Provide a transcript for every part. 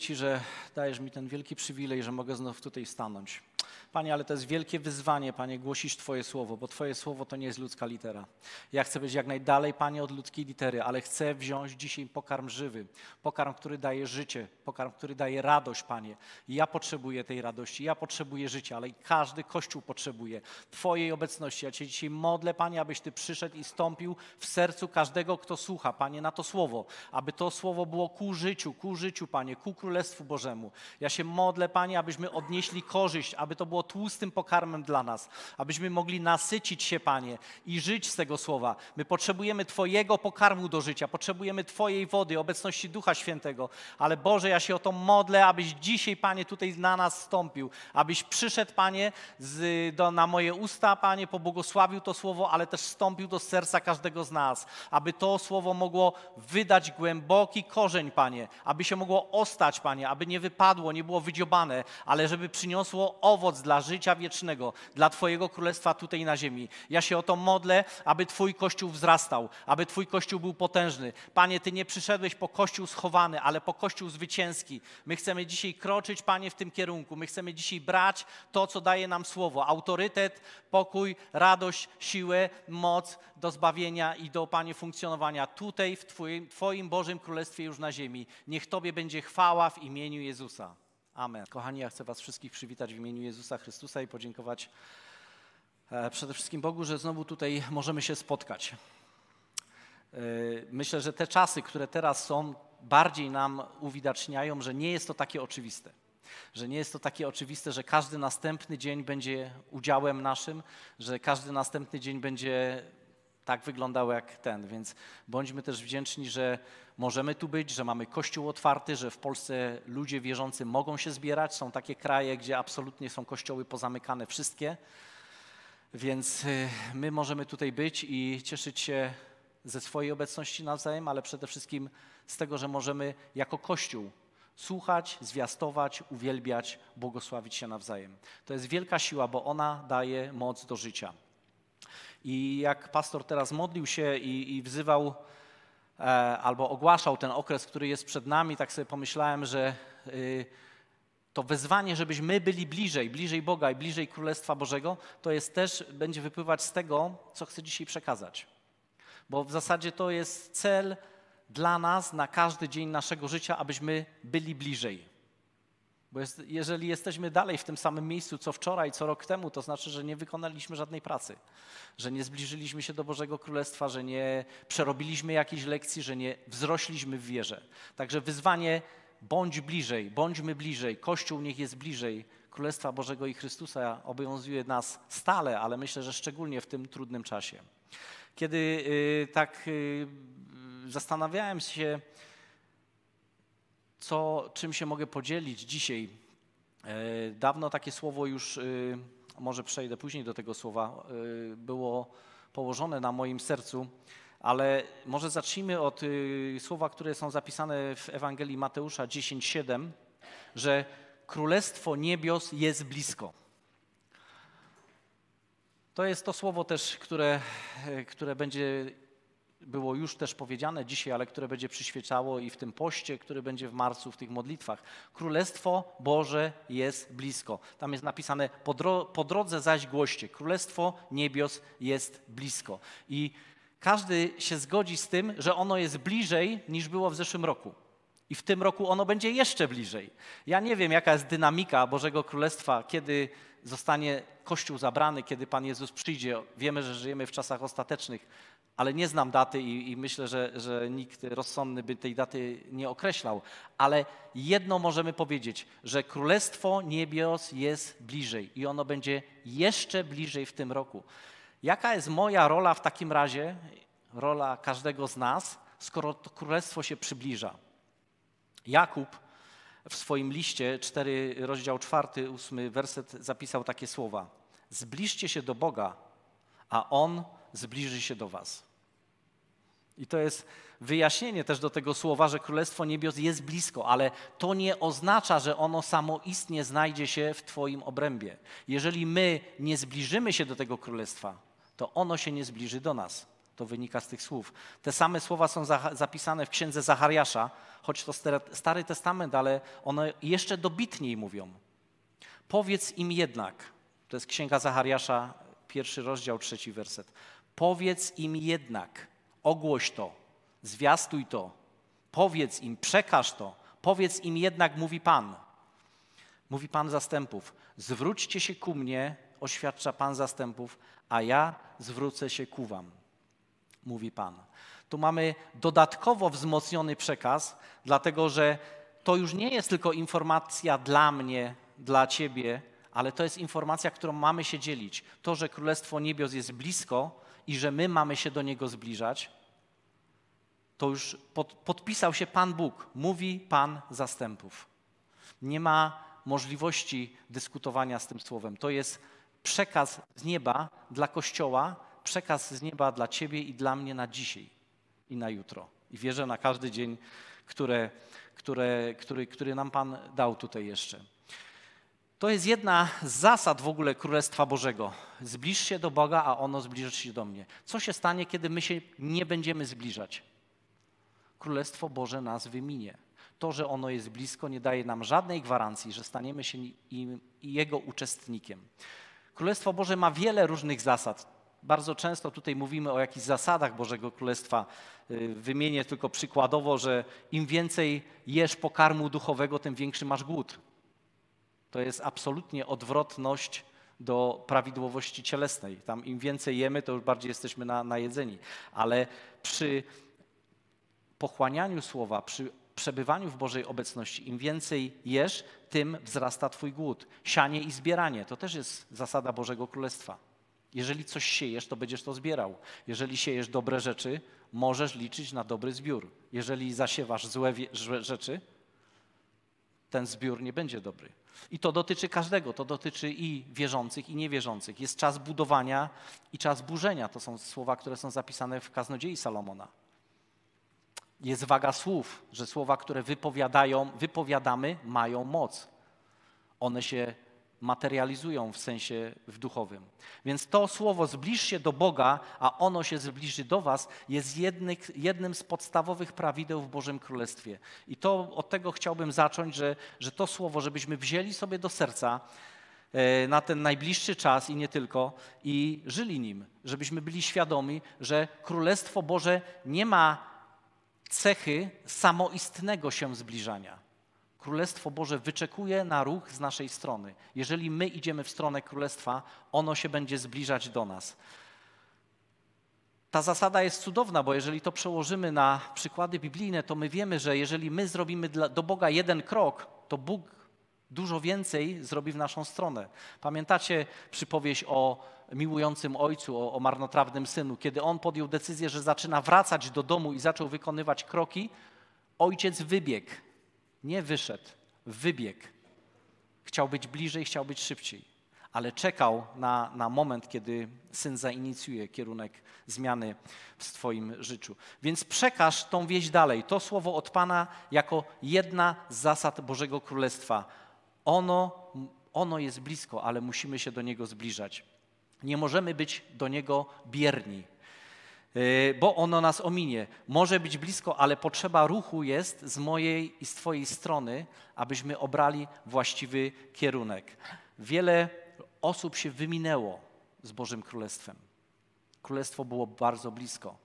Ci, że dajesz mi ten wielki przywilej, że mogę znów tutaj stanąć. Panie, ale to jest wielkie wyzwanie, Panie, głosisz Twoje słowo, bo Twoje słowo to nie jest ludzka litera. Ja chcę być jak najdalej, Panie, od ludzkiej litery, ale chcę wziąć dzisiaj pokarm żywy, pokarm, który daje życie, pokarm, który daje radość, Panie. ja potrzebuję tej radości, ja potrzebuję życia, ale i każdy Kościół potrzebuje Twojej obecności. Ja Cię dzisiaj modlę, Panie, abyś Ty przyszedł i stąpił w sercu każdego, kto słucha, Panie, na to słowo, aby to słowo było ku życiu, ku życiu, Panie, ku Królestwu Bożemu. Ja się modlę, Panie, abyśmy odnieśli korzyść, aby to było tłustym pokarmem dla nas, abyśmy mogli nasycić się, Panie, i żyć z tego słowa. My potrzebujemy Twojego pokarmu do życia, potrzebujemy Twojej wody, obecności Ducha Świętego. Ale Boże, ja się o to modlę, abyś dzisiaj, Panie, tutaj na nas stąpił, abyś przyszedł, Panie, z, do, na moje usta, Panie, pobłogosławił to słowo, ale też stąpił do serca każdego z nas, aby to słowo mogło wydać głęboki korzeń, Panie, aby się mogło ostać, Panie, aby nie wypadło, nie było wydziobane, ale żeby przyniosło owoc dla dla życia wiecznego, dla Twojego królestwa tutaj na ziemi. Ja się o to modlę, aby Twój kościół wzrastał, aby Twój kościół był potężny. Panie, Ty nie przyszedłeś po kościół schowany, ale po kościół zwycięski. My chcemy dzisiaj kroczyć, Panie, w tym kierunku. My chcemy dzisiaj brać to, co daje nam słowo: autorytet, pokój, radość, siłę, moc do zbawienia i do, Panie, funkcjonowania tutaj, w Twoim, Twoim Bożym Królestwie już na ziemi. Niech Tobie będzie chwała w imieniu Jezusa. Amen. Kochani, ja chcę Was wszystkich przywitać w imieniu Jezusa Chrystusa i podziękować e, przede wszystkim Bogu, że znowu tutaj możemy się spotkać. E, myślę, że te czasy, które teraz są, bardziej nam uwidaczniają, że nie jest to takie oczywiste. Że nie jest to takie oczywiste, że każdy następny dzień będzie udziałem naszym, że każdy następny dzień będzie tak wyglądał, jak ten, więc bądźmy też wdzięczni, że możemy tu być, że mamy kościół otwarty, że w Polsce ludzie wierzący mogą się zbierać. Są takie kraje, gdzie absolutnie są kościoły pozamykane wszystkie. Więc y, my możemy tutaj być i cieszyć się ze swojej obecności nawzajem, ale przede wszystkim z tego, że możemy jako Kościół słuchać, zwiastować, uwielbiać, błogosławić się nawzajem. To jest wielka siła, bo ona daje moc do życia. I jak pastor teraz modlił się i, i wzywał e, albo ogłaszał ten okres, który jest przed nami, tak sobie pomyślałem, że y, to wezwanie, żebyśmy byli bliżej, bliżej Boga i bliżej Królestwa Bożego, to jest też, będzie wypływać z tego, co chcę dzisiaj przekazać. Bo w zasadzie to jest cel dla nas na każdy dzień naszego życia, abyśmy byli bliżej. Bo jest, jeżeli jesteśmy dalej w tym samym miejscu co wczoraj, co rok temu, to znaczy, że nie wykonaliśmy żadnej pracy, że nie zbliżyliśmy się do Bożego Królestwa, że nie przerobiliśmy jakiejś lekcji, że nie wzrośliśmy w wierze. Także wyzwanie bądź bliżej, bądźmy bliżej, Kościół niech jest bliżej Królestwa Bożego i Chrystusa, obowiązuje nas stale, ale myślę, że szczególnie w tym trudnym czasie. Kiedy yy, tak yy, zastanawiałem się, co, czym się mogę podzielić dzisiaj. E, dawno takie słowo już, e, może przejdę później do tego słowa, e, było położone na moim sercu, ale może zacznijmy od słowa, które są zapisane w Ewangelii Mateusza 10:7, że Królestwo Niebios jest blisko. To jest to słowo też, które, które będzie było już też powiedziane dzisiaj, ale które będzie przyświecało i w tym poście, który będzie w marcu, w tych modlitwach. Królestwo Boże jest blisko. Tam jest napisane, po, dro po drodze zaś głoście, Królestwo Niebios jest blisko. I każdy się zgodzi z tym, że ono jest bliżej niż było w zeszłym roku. I w tym roku ono będzie jeszcze bliżej. Ja nie wiem, jaka jest dynamika Bożego Królestwa, kiedy zostanie Kościół zabrany, kiedy Pan Jezus przyjdzie. Wiemy, że żyjemy w czasach ostatecznych, ale nie znam daty i, i myślę, że, że nikt rozsądny by tej daty nie określał. Ale jedno możemy powiedzieć, że Królestwo Niebios jest bliżej i ono będzie jeszcze bliżej w tym roku. Jaka jest moja rola w takim razie, rola każdego z nas, skoro Królestwo się przybliża? Jakub w swoim liście, 4, rozdział 4, 8 werset, zapisał takie słowa. Zbliżcie się do Boga, a On zbliży się do Was. I to jest wyjaśnienie też do tego słowa, że Królestwo Niebios jest blisko, ale to nie oznacza, że ono samoistnie znajdzie się w Twoim obrębie. Jeżeli my nie zbliżymy się do tego Królestwa, to ono się nie zbliży do nas. To wynika z tych słów. Te same słowa są za, zapisane w księdze Zachariasza, choć to Stary Testament, ale one jeszcze dobitniej mówią. Powiedz im jednak, to jest księga Zachariasza, pierwszy rozdział, trzeci werset. Powiedz im jednak ogłoś to, zwiastuj to, powiedz im, przekaż to, powiedz im jednak, mówi Pan. Mówi Pan zastępów, zwróćcie się ku mnie, oświadcza Pan zastępów, a ja zwrócę się ku Wam, mówi Pan. Tu mamy dodatkowo wzmocniony przekaz, dlatego że to już nie jest tylko informacja dla mnie, dla Ciebie, ale to jest informacja, którą mamy się dzielić. To, że Królestwo Niebios jest blisko i że my mamy się do Niego zbliżać, to już pod, podpisał się Pan Bóg, mówi Pan zastępów. Nie ma możliwości dyskutowania z tym słowem. To jest przekaz z nieba dla Kościoła, przekaz z nieba dla Ciebie i dla mnie na dzisiaj i na jutro. I wierzę na każdy dzień, które, które, który, który nam Pan dał tutaj jeszcze. To jest jedna z zasad w ogóle Królestwa Bożego. Zbliż się do Boga, a ono zbliży się do mnie. Co się stanie, kiedy my się nie będziemy zbliżać? Królestwo Boże nas wyminie. To, że ono jest blisko, nie daje nam żadnej gwarancji, że staniemy się im, jego uczestnikiem. Królestwo Boże ma wiele różnych zasad. Bardzo często tutaj mówimy o jakichś zasadach Bożego Królestwa. Y, wymienię tylko przykładowo, że im więcej jesz pokarmu duchowego, tym większy masz głód. To jest absolutnie odwrotność do prawidłowości cielesnej. Tam im więcej jemy, to już bardziej jesteśmy na, jedzeni, Ale przy pochłanianiu słowa, przy przebywaniu w Bożej obecności, im więcej jesz, tym wzrasta Twój głód. Sianie i zbieranie to też jest zasada Bożego Królestwa. Jeżeli coś siejesz, to będziesz to zbierał. Jeżeli siejesz dobre rzeczy, możesz liczyć na dobry zbiór. Jeżeli zasiewasz złe rzeczy, ten zbiór nie będzie dobry. I to dotyczy każdego, to dotyczy i wierzących, i niewierzących. Jest czas budowania i czas burzenia. To są słowa, które są zapisane w kaznodziei Salomona jest waga słów, że słowa, które wypowiadają, wypowiadamy, mają moc. One się materializują w sensie w duchowym. Więc to słowo zbliż się do Boga, a ono się zbliży do was, jest jednym, jednym z podstawowych prawideł w Bożym Królestwie. I to od tego chciałbym zacząć, że, że to słowo, żebyśmy wzięli sobie do serca e, na ten najbliższy czas i nie tylko i żyli nim, żebyśmy byli świadomi, że Królestwo Boże nie ma cechy samoistnego się zbliżania. Królestwo Boże wyczekuje na ruch z naszej strony. Jeżeli my idziemy w stronę Królestwa, ono się będzie zbliżać do nas. Ta zasada jest cudowna, bo jeżeli to przełożymy na przykłady biblijne, to my wiemy, że jeżeli my zrobimy do Boga jeden krok, to Bóg Dużo więcej zrobi w naszą stronę. Pamiętacie przypowieść o miłującym ojcu, o, o marnotrawnym synu? Kiedy on podjął decyzję, że zaczyna wracać do domu i zaczął wykonywać kroki, ojciec wybiegł. Nie wyszedł, wybiegł. Chciał być bliżej, chciał być szybciej ale czekał na, na moment, kiedy syn zainicjuje kierunek zmiany w swoim życiu. Więc przekaż tą wieść dalej. To słowo od Pana jako jedna z zasad Bożego Królestwa ono, ono jest blisko, ale musimy się do Niego zbliżać. Nie możemy być do Niego bierni, y, bo ono nas ominie. Może być blisko, ale potrzeba ruchu jest z mojej i z Twojej strony, abyśmy obrali właściwy kierunek. Wiele osób się wyminęło z Bożym Królestwem. Królestwo było bardzo blisko,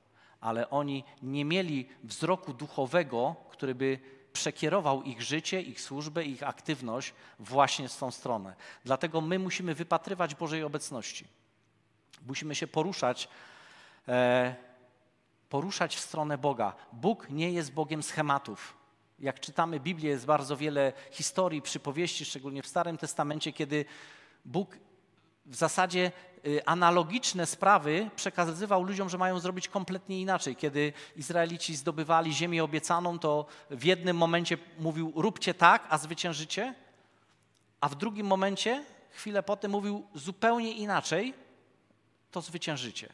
ale oni nie mieli wzroku duchowego, który by przekierował ich życie, ich służbę, ich aktywność właśnie w tą stronę. Dlatego my musimy wypatrywać Bożej obecności. Musimy się poruszać, e, poruszać w stronę Boga. Bóg nie jest Bogiem schematów. Jak czytamy Biblię, jest bardzo wiele historii, przypowieści, szczególnie w Starym Testamencie, kiedy Bóg w zasadzie y, analogiczne sprawy przekazywał ludziom, że mają zrobić kompletnie inaczej. Kiedy Izraelici zdobywali ziemię obiecaną, to w jednym momencie mówił: róbcie tak, a zwyciężycie, a w drugim momencie, chwilę potem, mówił zupełnie inaczej, to zwyciężycie.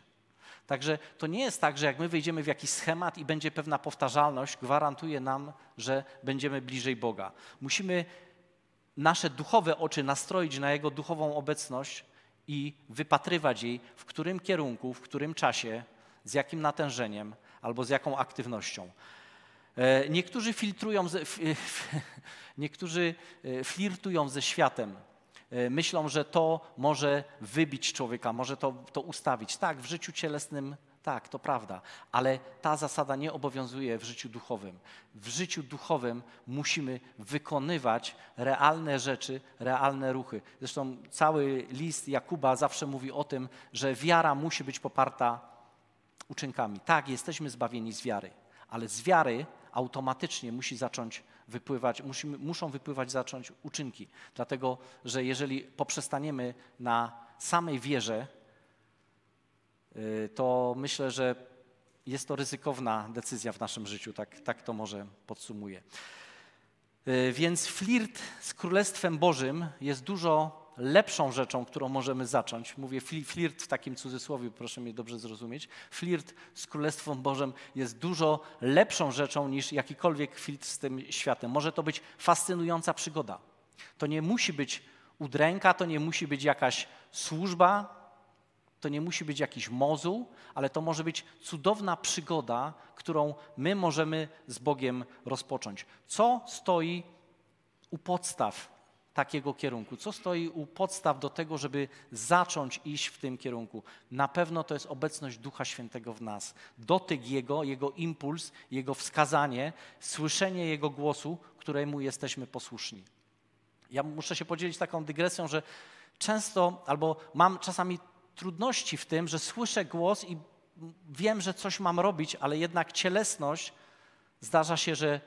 Także to nie jest tak, że jak my wejdziemy w jakiś schemat i będzie pewna powtarzalność, gwarantuje nam, że będziemy bliżej Boga. Musimy nasze duchowe oczy nastroić na Jego duchową obecność, i wypatrywać jej, w którym kierunku, w którym czasie, z jakim natężeniem albo z jaką aktywnością. E, niektórzy filtrują, ze, e, niektórzy e, flirtują ze światem. Myślą, że to może wybić człowieka, może to, to ustawić. Tak, w życiu cielesnym tak, to prawda, ale ta zasada nie obowiązuje w życiu duchowym. W życiu duchowym musimy wykonywać realne rzeczy, realne ruchy. Zresztą cały list Jakuba zawsze mówi o tym, że wiara musi być poparta uczynkami. Tak, jesteśmy zbawieni z wiary, ale z wiary automatycznie musi zacząć wypływać, musimy, muszą wypływać zacząć uczynki. Dlatego, że jeżeli poprzestaniemy na samej wierze, Y, to myślę, że jest to ryzykowna decyzja w naszym życiu, tak, tak to może podsumuję. Y, więc flirt z Królestwem Bożym jest dużo lepszą rzeczą, którą możemy zacząć. Mówię flirt w takim cudzysłowie, proszę mnie dobrze zrozumieć. Flirt z Królestwem Bożym jest dużo lepszą rzeczą niż jakikolwiek flirt z tym światem. Może to być fascynująca przygoda. To nie musi być udręka, to nie musi być jakaś służba, to nie musi być jakiś mozuł, ale to może być cudowna przygoda, którą my możemy z Bogiem rozpocząć. Co stoi u podstaw takiego kierunku? Co stoi u podstaw do tego, żeby zacząć iść w tym kierunku? Na pewno to jest obecność Ducha Świętego w nas, dotyk Jego, Jego impuls, Jego wskazanie, słyszenie Jego głosu, któremu jesteśmy posłuszni. Ja muszę się podzielić taką dygresją, że często albo mam czasami trudności w tym, że słyszę głos i wiem, że coś mam robić, ale jednak cielesność zdarza się, że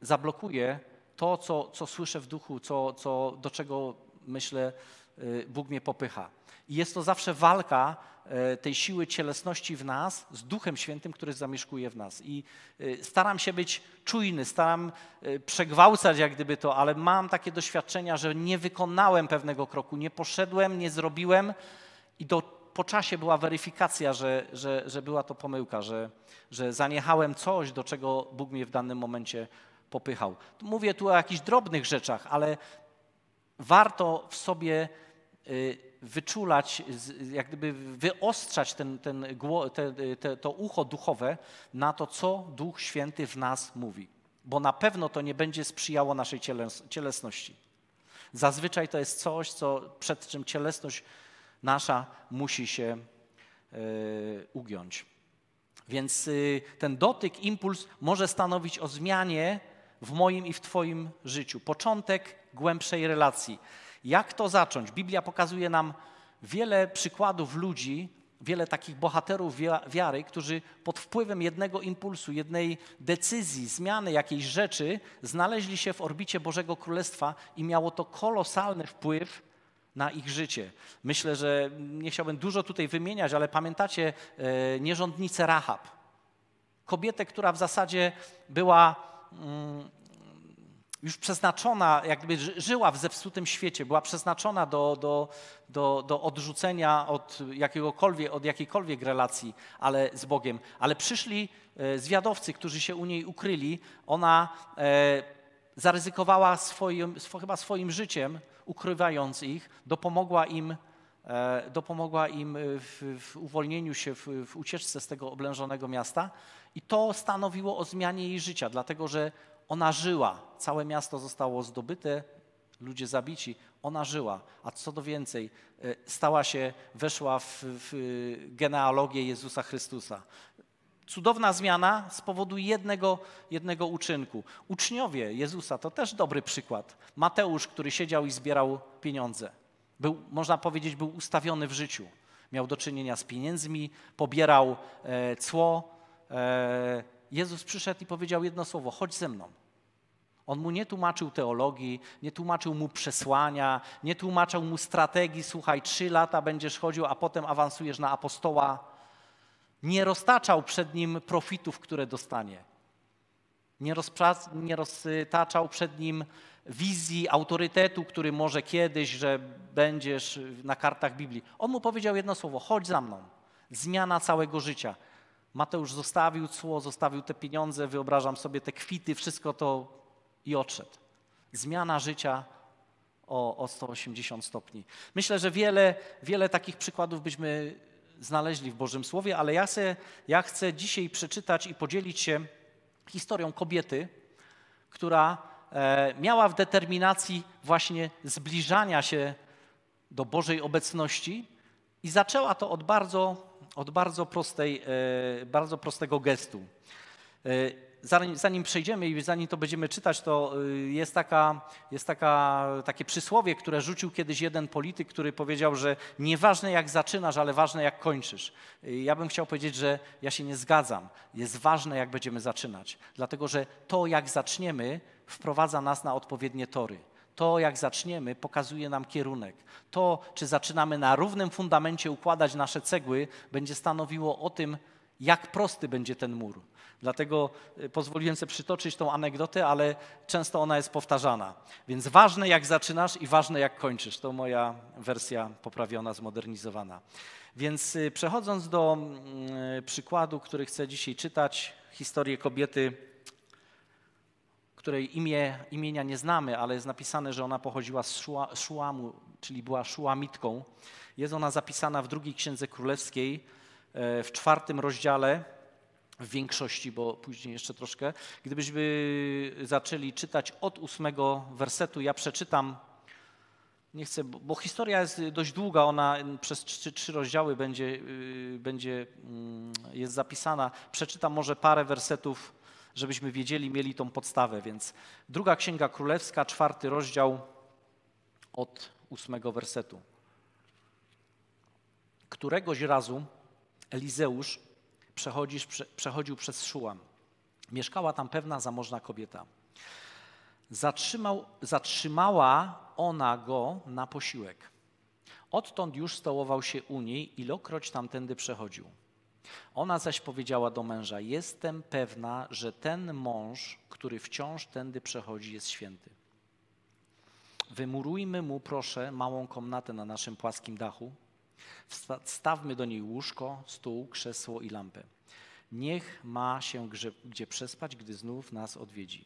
zablokuje to, co, co słyszę w duchu, co, co, do czego myślę, y, Bóg mnie popycha. I jest to zawsze walka y, tej siły cielesności w nas z Duchem Świętym, który zamieszkuje w nas. I y, staram się być czujny, staram przegwałcać jak gdyby to, ale mam takie doświadczenia, że nie wykonałem pewnego kroku, nie poszedłem, nie zrobiłem, i do, po czasie była weryfikacja, że, że, że była to pomyłka, że, że zaniechałem coś, do czego Bóg mnie w danym momencie popychał. Mówię tu o jakichś drobnych rzeczach, ale warto w sobie y, wyczulać, jak gdyby wyostrzać ten, ten, te, te, to ucho duchowe na to, co Duch Święty w nas mówi. Bo na pewno to nie będzie sprzyjało naszej cielesności. Zazwyczaj to jest coś, co, przed czym cielesność nasza musi się e, ugiąć. Więc y, ten dotyk, impuls może stanowić o zmianie w moim i w Twoim życiu. Początek głębszej relacji. Jak to zacząć? Biblia pokazuje nam wiele przykładów ludzi, wiele takich bohaterów wiary, którzy pod wpływem jednego impulsu, jednej decyzji, zmiany jakiejś rzeczy znaleźli się w orbicie Bożego Królestwa i miało to kolosalny wpływ na ich życie. Myślę, że nie chciałbym dużo tutaj wymieniać, ale pamiętacie e, nierządnicę Rahab. Kobietę, która w zasadzie była mm, już przeznaczona, jakby żyła w zepsutym świecie, była przeznaczona do, do, do, do odrzucenia od, jakiegokolwiek, od jakiejkolwiek relacji ale z Bogiem. Ale przyszli e, zwiadowcy, którzy się u niej ukryli. Ona e, zaryzykowała swoim, chyba swoim życiem, ukrywając ich, dopomogła im, e, dopomogła im e, w, w uwolnieniu się, w, w ucieczce z tego oblężonego miasta. I to stanowiło o zmianie jej życia, dlatego że ona żyła. Całe miasto zostało zdobyte, ludzie zabici. Ona żyła, a co do więcej, e, stała się, weszła w, w genealogię Jezusa Chrystusa. Cudowna zmiana z powodu jednego, jednego uczynku. Uczniowie Jezusa to też dobry przykład. Mateusz, który siedział i zbierał pieniądze. Był, można powiedzieć, był ustawiony w życiu. Miał do czynienia z pieniędzmi, pobierał e, cło. E, Jezus przyszedł i powiedział jedno słowo: chodź ze mną. On mu nie tłumaczył teologii, nie tłumaczył mu przesłania, nie tłumaczył mu strategii, słuchaj, trzy lata będziesz chodził, a potem awansujesz na apostoła nie roztaczał przed nim profitów, które dostanie. Nie, nie roztaczał przed nim wizji, autorytetu, który może kiedyś, że będziesz na kartach Biblii. On mu powiedział jedno słowo: chodź za mną. Zmiana całego życia. Mateusz zostawił cło, zostawił te pieniądze, wyobrażam sobie te kwity, wszystko to i odszedł. Zmiana życia o, o 180 stopni. Myślę, że wiele, wiele takich przykładów byśmy znaleźli w Bożym Słowie, ale ja, se, ja chcę dzisiaj przeczytać i podzielić się historią kobiety, która e, miała w determinacji właśnie zbliżania się do Bożej obecności i zaczęła to od bardzo, od bardzo, prostej, e, bardzo prostego gestu. E, zanim, przejdziemy i zanim to będziemy czytać, to y, jest, taka, jest taka, takie przysłowie, które rzucił kiedyś jeden polityk, który powiedział, że nieważne jak zaczynasz, ale ważne jak kończysz. Y, ja bym chciał powiedzieć, że ja się nie zgadzam. Jest ważne jak będziemy zaczynać, dlatego że to jak zaczniemy wprowadza nas na odpowiednie tory. To, jak zaczniemy, pokazuje nam kierunek. To, czy zaczynamy na równym fundamencie układać nasze cegły, będzie stanowiło o tym, jak prosty będzie ten mur. Dlatego y, pozwoliłem sobie przytoczyć tą anegdotę, ale często ona jest powtarzana. Więc ważne jak zaczynasz i ważne jak kończysz. To moja wersja poprawiona, zmodernizowana. Więc y, przechodząc do mm, y, przykładu, który chcę dzisiaj czytać, historię kobiety, której imię, imienia nie znamy, ale jest napisane, że ona pochodziła z Szua, czyli była Szłamitką. Jest ona zapisana w drugiej księdze królewskiej, e, w czwartym rozdziale w większości, bo później jeszcze troszkę. Gdybyśmy zaczęli czytać od ósmego wersetu, ja przeczytam, nie chcę, bo historia jest dość długa, ona przez trzy, trzy rozdziały będzie, y, będzie, mm, jest zapisana. Przeczytam może parę wersetów, żebyśmy wiedzieli, mieli tą podstawę, więc druga Księga Królewska, czwarty rozdział od ósmego wersetu. Któregoś razu Elizeusz, przechodzisz, prze, przechodził przez Szułam. Mieszkała tam pewna zamożna kobieta. Zatrzymał, zatrzymała ona go na posiłek. Odtąd już stołował się u niej, ilokroć tamtędy przechodził. Ona zaś powiedziała do męża: Jestem pewna, że ten mąż, który wciąż tędy przechodzi, jest święty. Wymurujmy mu, proszę, małą komnatę na naszym płaskim dachu. Wstawmy do niej łóżko, stół, krzesło i lampę. Niech ma się gdzie przespać, gdy znów nas odwiedzi.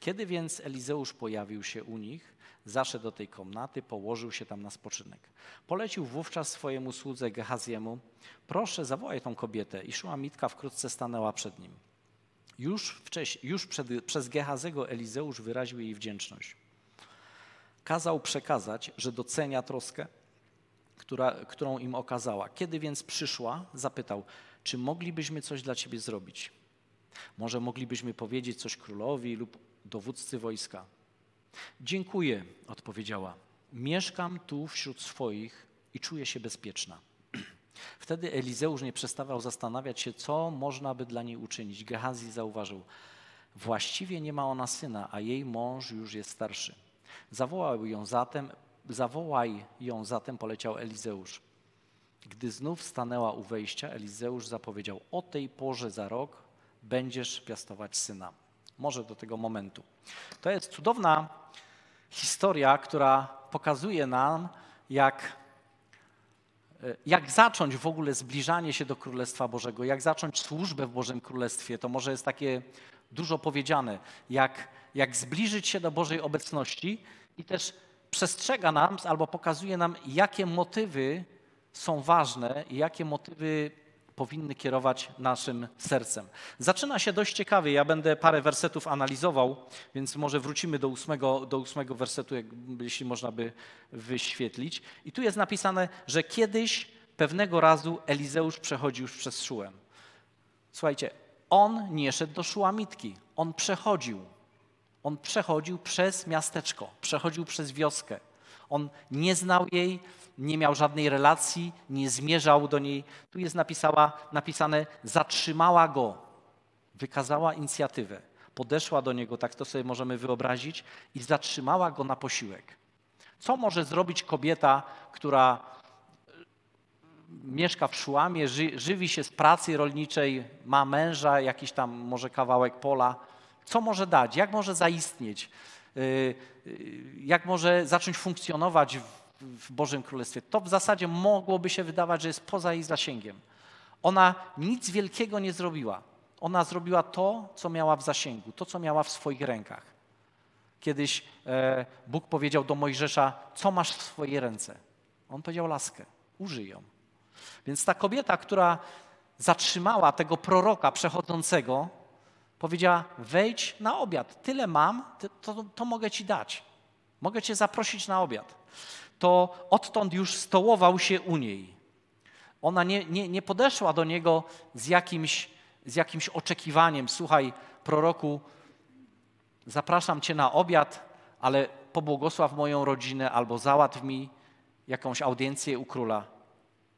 Kiedy więc Elizeusz pojawił się u nich, zaszedł do tej komnaty, położył się tam na spoczynek. Polecił wówczas swojemu słudze Gehaziemu, proszę zawołaj tą kobietę i Mitka wkrótce stanęła przed nim. Już, wcześniej, już przed, przez Gehazego Elizeusz wyraził jej wdzięczność. Kazał przekazać, że docenia troskę, która, którą im okazała. Kiedy więc przyszła, zapytał – czy moglibyśmy coś dla Ciebie zrobić? Może moglibyśmy powiedzieć coś królowi lub dowódcy wojska. Dziękuję, odpowiedziała. Mieszkam tu wśród swoich i czuję się bezpieczna. Wtedy Elizeusz nie przestawał zastanawiać się, co można by dla niej uczynić. Gehazi zauważył, właściwie nie ma ona syna, a jej mąż już jest starszy. Zawołał ją zatem, zawołaj ją zatem, poleciał Elizeusz. Gdy znów stanęła u wejścia, Elizeusz zapowiedział: O tej porze za rok będziesz piastować syna. Może do tego momentu. To jest cudowna historia, która pokazuje nam, jak, e, jak zacząć w ogóle zbliżanie się do Królestwa Bożego, jak zacząć służbę w Bożym Królestwie. To może jest takie dużo powiedziane, jak, jak zbliżyć się do Bożej obecności i też przestrzega nam albo pokazuje nam, jakie motywy są ważne i jakie motywy powinny kierować naszym sercem. Zaczyna się dość ciekawie. Ja będę parę wersetów analizował, więc może wrócimy do ósmego, do ósmego wersetu, jeśli można by wyświetlić. I tu jest napisane, że kiedyś pewnego razu Elizeusz przechodził już przez Szułem. Słuchajcie, on nie szedł do Szułamitki, on przechodził. On przechodził przez miasteczko, przechodził przez wioskę. On nie znał jej, nie miał żadnej relacji, nie zmierzał do niej. Tu jest napisała, napisane, zatrzymała go, wykazała inicjatywę, podeszła do niego, tak to sobie możemy wyobrazić, i zatrzymała go na posiłek. Co może zrobić kobieta, która e, mieszka w szłamie, ży, żywi się z pracy rolniczej, ma męża, jakiś tam może kawałek pola? Co może dać? Jak może zaistnieć? E, e, jak może zacząć funkcjonować w Bożym Królestwie. To w zasadzie mogłoby się wydawać, że jest poza jej zasięgiem. Ona nic wielkiego nie zrobiła. Ona zrobiła to, co miała w zasięgu, to, co miała w swoich rękach. Kiedyś e, Bóg powiedział do Mojżesza: Co masz w swojej ręce? On powiedział: Laskę, użyj ją. Więc ta kobieta, która zatrzymała tego proroka przechodzącego, powiedziała: Wejdź na obiad, tyle mam, to, to mogę ci dać. Mogę cię zaprosić na obiad to odtąd już stołował się u niej. Ona nie, nie, nie podeszła do niego z jakimś, z jakimś oczekiwaniem. Słuchaj, proroku, zapraszam cię na obiad, ale pobłogosław moją rodzinę albo załatw mi jakąś audiencję u króla.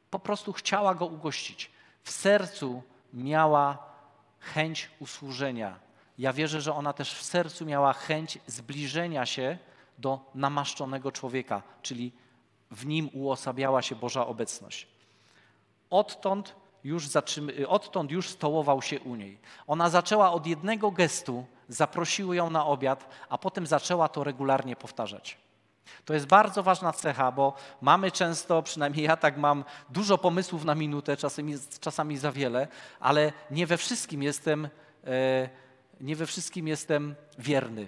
Po prostu chciała go ugościć. W sercu miała chęć usłużenia. Ja wierzę, że ona też w sercu miała chęć zbliżenia się do namaszczonego człowieka, czyli w nim uosabiała się Boża obecność. Odtąd już, zatrzym- odtąd już stołował się u niej. Ona zaczęła od jednego gestu, zaprosiły ją na obiad, a potem zaczęła to regularnie powtarzać. To jest bardzo ważna cecha, bo mamy często, przynajmniej ja tak mam, dużo pomysłów na minutę, czasami, czasami za wiele, ale nie we wszystkim jestem, e, nie we wszystkim jestem wierny.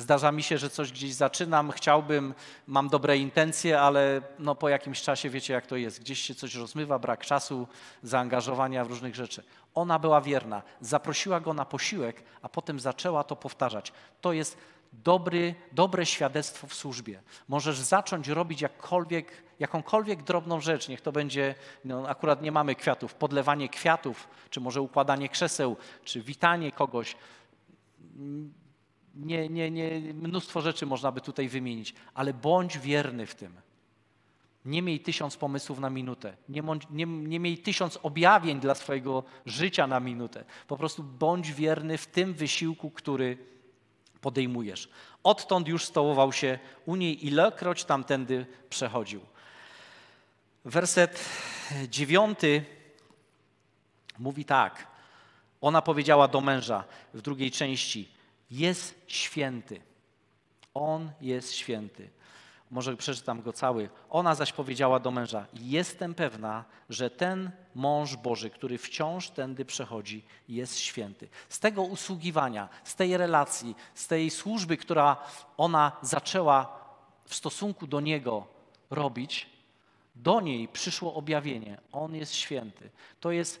Zdarza mi się, że coś gdzieś zaczynam, chciałbym, mam dobre intencje, ale no po jakimś czasie wiecie, jak to jest. Gdzieś się coś rozmywa, brak czasu, zaangażowania w różnych rzeczy. Ona była wierna, zaprosiła go na posiłek, a potem zaczęła to powtarzać. To jest dobry, dobre świadectwo w służbie. Możesz zacząć robić jakkolwiek, jakąkolwiek drobną rzecz. Niech to będzie, no akurat nie mamy kwiatów, podlewanie kwiatów, czy może układanie krzeseł, czy witanie kogoś nie, nie, nie, mnóstwo rzeczy można by tutaj wymienić, ale bądź wierny w tym. Nie miej tysiąc pomysłów na minutę, nie, nie, nie miej tysiąc objawień dla swojego życia na minutę. Po prostu bądź wierny w tym wysiłku, który podejmujesz. Odtąd już stołował się u niej, ilekroć tamtędy przechodził. Werset dziewiąty mówi tak. Ona powiedziała do męża w drugiej części: jest święty. On jest święty. Może przeczytam go cały. Ona zaś powiedziała do męża: Jestem pewna, że ten mąż Boży, który wciąż tędy przechodzi, jest święty. Z tego usługiwania, z tej relacji, z tej służby, która ona zaczęła w stosunku do niego robić, do niej przyszło objawienie: On jest święty. To jest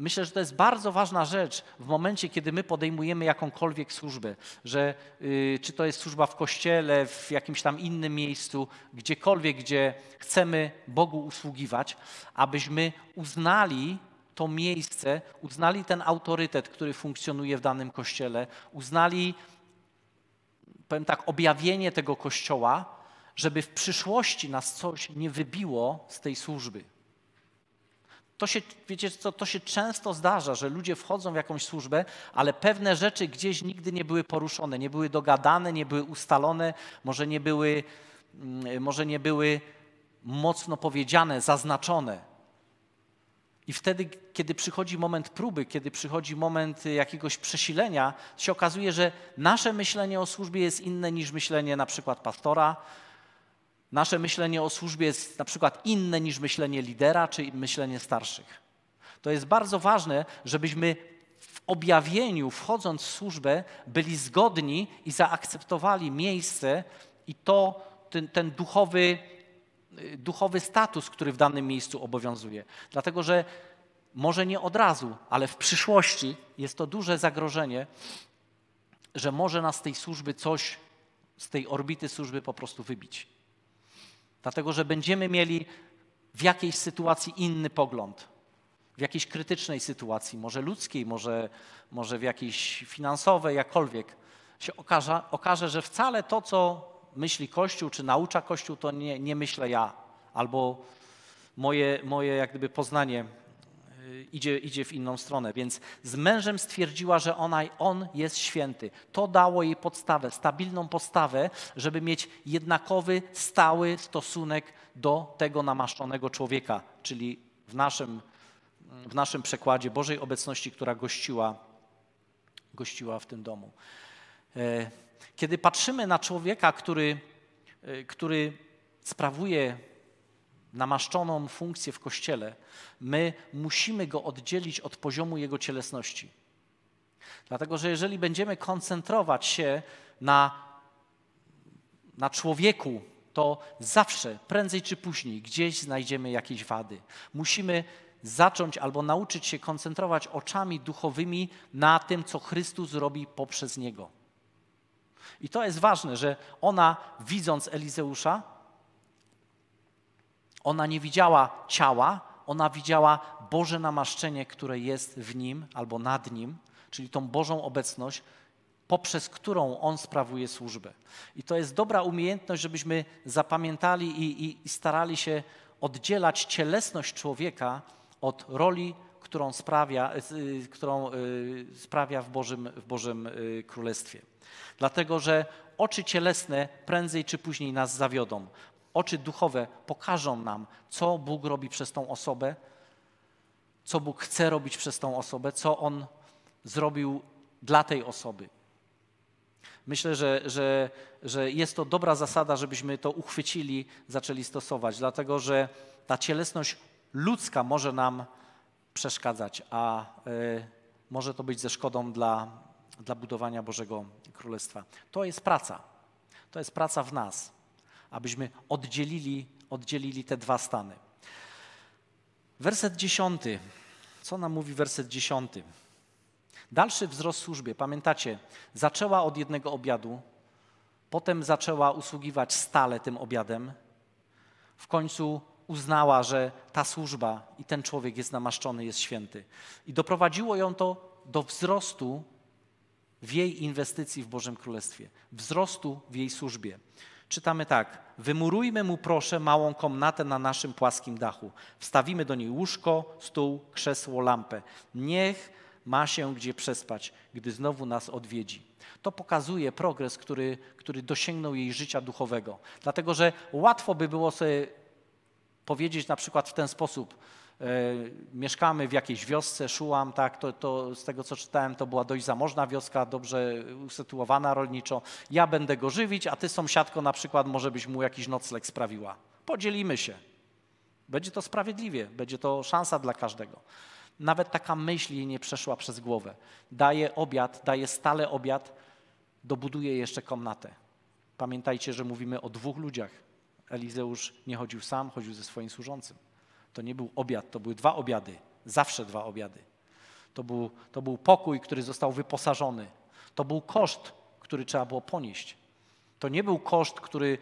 myślę, że to jest bardzo ważna rzecz w momencie, kiedy my podejmujemy jakąkolwiek służbę, że y, czy to jest służba w kościele, w jakimś tam innym miejscu, gdziekolwiek, gdzie chcemy Bogu usługiwać, abyśmy uznali to miejsce, uznali ten autorytet, który funkcjonuje w danym kościele, uznali, powiem tak, objawienie tego kościoła, żeby w przyszłości nas coś nie wybiło z tej służby. To się, wiecie co, to się często zdarza, że ludzie wchodzą w jakąś służbę, ale pewne rzeczy gdzieś nigdy nie były poruszone, nie były dogadane, nie były ustalone, może nie były, mm, może nie były mocno powiedziane, zaznaczone. I wtedy, kiedy przychodzi moment próby, kiedy przychodzi moment y, jakiegoś przesilenia, się okazuje, że nasze myślenie o służbie jest inne niż myślenie na przykład pastora, Nasze myślenie o służbie jest na przykład inne niż myślenie lidera czy myślenie starszych. To jest bardzo ważne, żebyśmy w objawieniu, wchodząc w służbę, byli zgodni i zaakceptowali miejsce i to, ten, ten duchowy, y, duchowy status, który w danym miejscu obowiązuje. Dlatego, że może nie od razu, ale w przyszłości jest to duże zagrożenie, że może nas z tej służby coś, z tej orbity służby po prostu wybić. Dlatego, że będziemy mieli w jakiejś sytuacji inny pogląd. W jakiejś krytycznej sytuacji, może ludzkiej, może, może w jakiejś finansowej, jakkolwiek, się okaże, okaże, że wcale to, co myśli Kościół, czy naucza Kościół, to nie, nie myślę ja, albo moje, moje jak gdyby poznanie idzie, idzie w inną stronę. Więc z mężem stwierdziła, że ona, on jest święty. To dało jej podstawę, stabilną podstawę, żeby mieć jednakowy, stały stosunek do tego namaszczonego człowieka, czyli w naszym, w naszym przekładzie Bożej obecności, która gościła, gościła w tym domu. E, kiedy patrzymy na człowieka, który, e, który sprawuje namaszczoną funkcję w kościele, my musimy go oddzielić od poziomu jego cielesności. Dlatego, że jeżeli będziemy koncentrować się na, na człowieku, to zawsze, prędzej czy później, gdzieś znajdziemy jakieś wady. Musimy zacząć albo nauczyć się koncentrować oczami duchowymi na tym, co Chrystus robi poprzez niego. I to jest ważne, że ona, widząc Elizeusza, ona nie widziała ciała, ona widziała Boże namaszczenie, które jest w nim albo nad nim, czyli tą Bożą obecność, poprzez którą on sprawuje służbę. I to jest dobra umiejętność, żebyśmy zapamiętali i, i, i starali się oddzielać cielesność człowieka od roli, którą sprawia, y, którą y, sprawia w Bożym, w Bożym y, Królestwie. Dlatego, że oczy cielesne prędzej czy później nas zawiodą. Oczy duchowe pokażą nam, co Bóg robi przez tą osobę, co Bóg chce robić przez tą osobę, co On zrobił dla tej osoby. Myślę, że, że, że jest to dobra zasada, żebyśmy to uchwycili, zaczęli stosować, dlatego że ta cielesność ludzka może nam przeszkadzać, a y, może to być ze szkodą dla, dla budowania Bożego Królestwa. To jest praca. To jest praca w nas abyśmy oddzielili, oddzielili te dwa stany. Werset dziesiąty. Co nam mówi werset dziesiąty? Dalszy wzrost służbie. Pamiętacie, zaczęła od jednego obiadu, potem zaczęła usługiwać stale tym obiadem. W końcu uznała, że ta służba i ten człowiek jest namaszczony, jest święty. I doprowadziło ją to do wzrostu w jej inwestycji w Bożym Królestwie, wzrostu w jej służbie czytamy tak: Wymurujmy mu, proszę, małą komnatę na naszym płaskim dachu. Wstawimy do niej łóżko, stół, krzesło, lampę. Niech ma się gdzie przespać, gdy znowu nas odwiedzi. To pokazuje progres, który, który dosięgnął jej życia duchowego. Dlatego, że łatwo by było sobie powiedzieć na przykład w ten sposób: E, mieszkamy w jakiejś wiosce, Szułam, tak, to, to z tego co czytałem, to była dość zamożna wioska, dobrze usytuowana rolniczo. Ja będę go żywić, a ty sąsiadko na przykład może byś mu jakiś nocleg sprawiła. Podzielimy się. Będzie to sprawiedliwie, będzie to szansa dla każdego. Nawet taka myśl jej nie przeszła przez głowę. Daje obiad, daje stale obiad, dobuduje jeszcze komnatę. Pamiętajcie, że mówimy o dwóch ludziach. Elizeusz nie chodził sam, chodził ze swoim służącym. To nie był obiad, to były dwa obiady, zawsze dwa obiady. To był, to był pokój, który został wyposażony. To był koszt, który trzeba było ponieść. To nie był koszt, który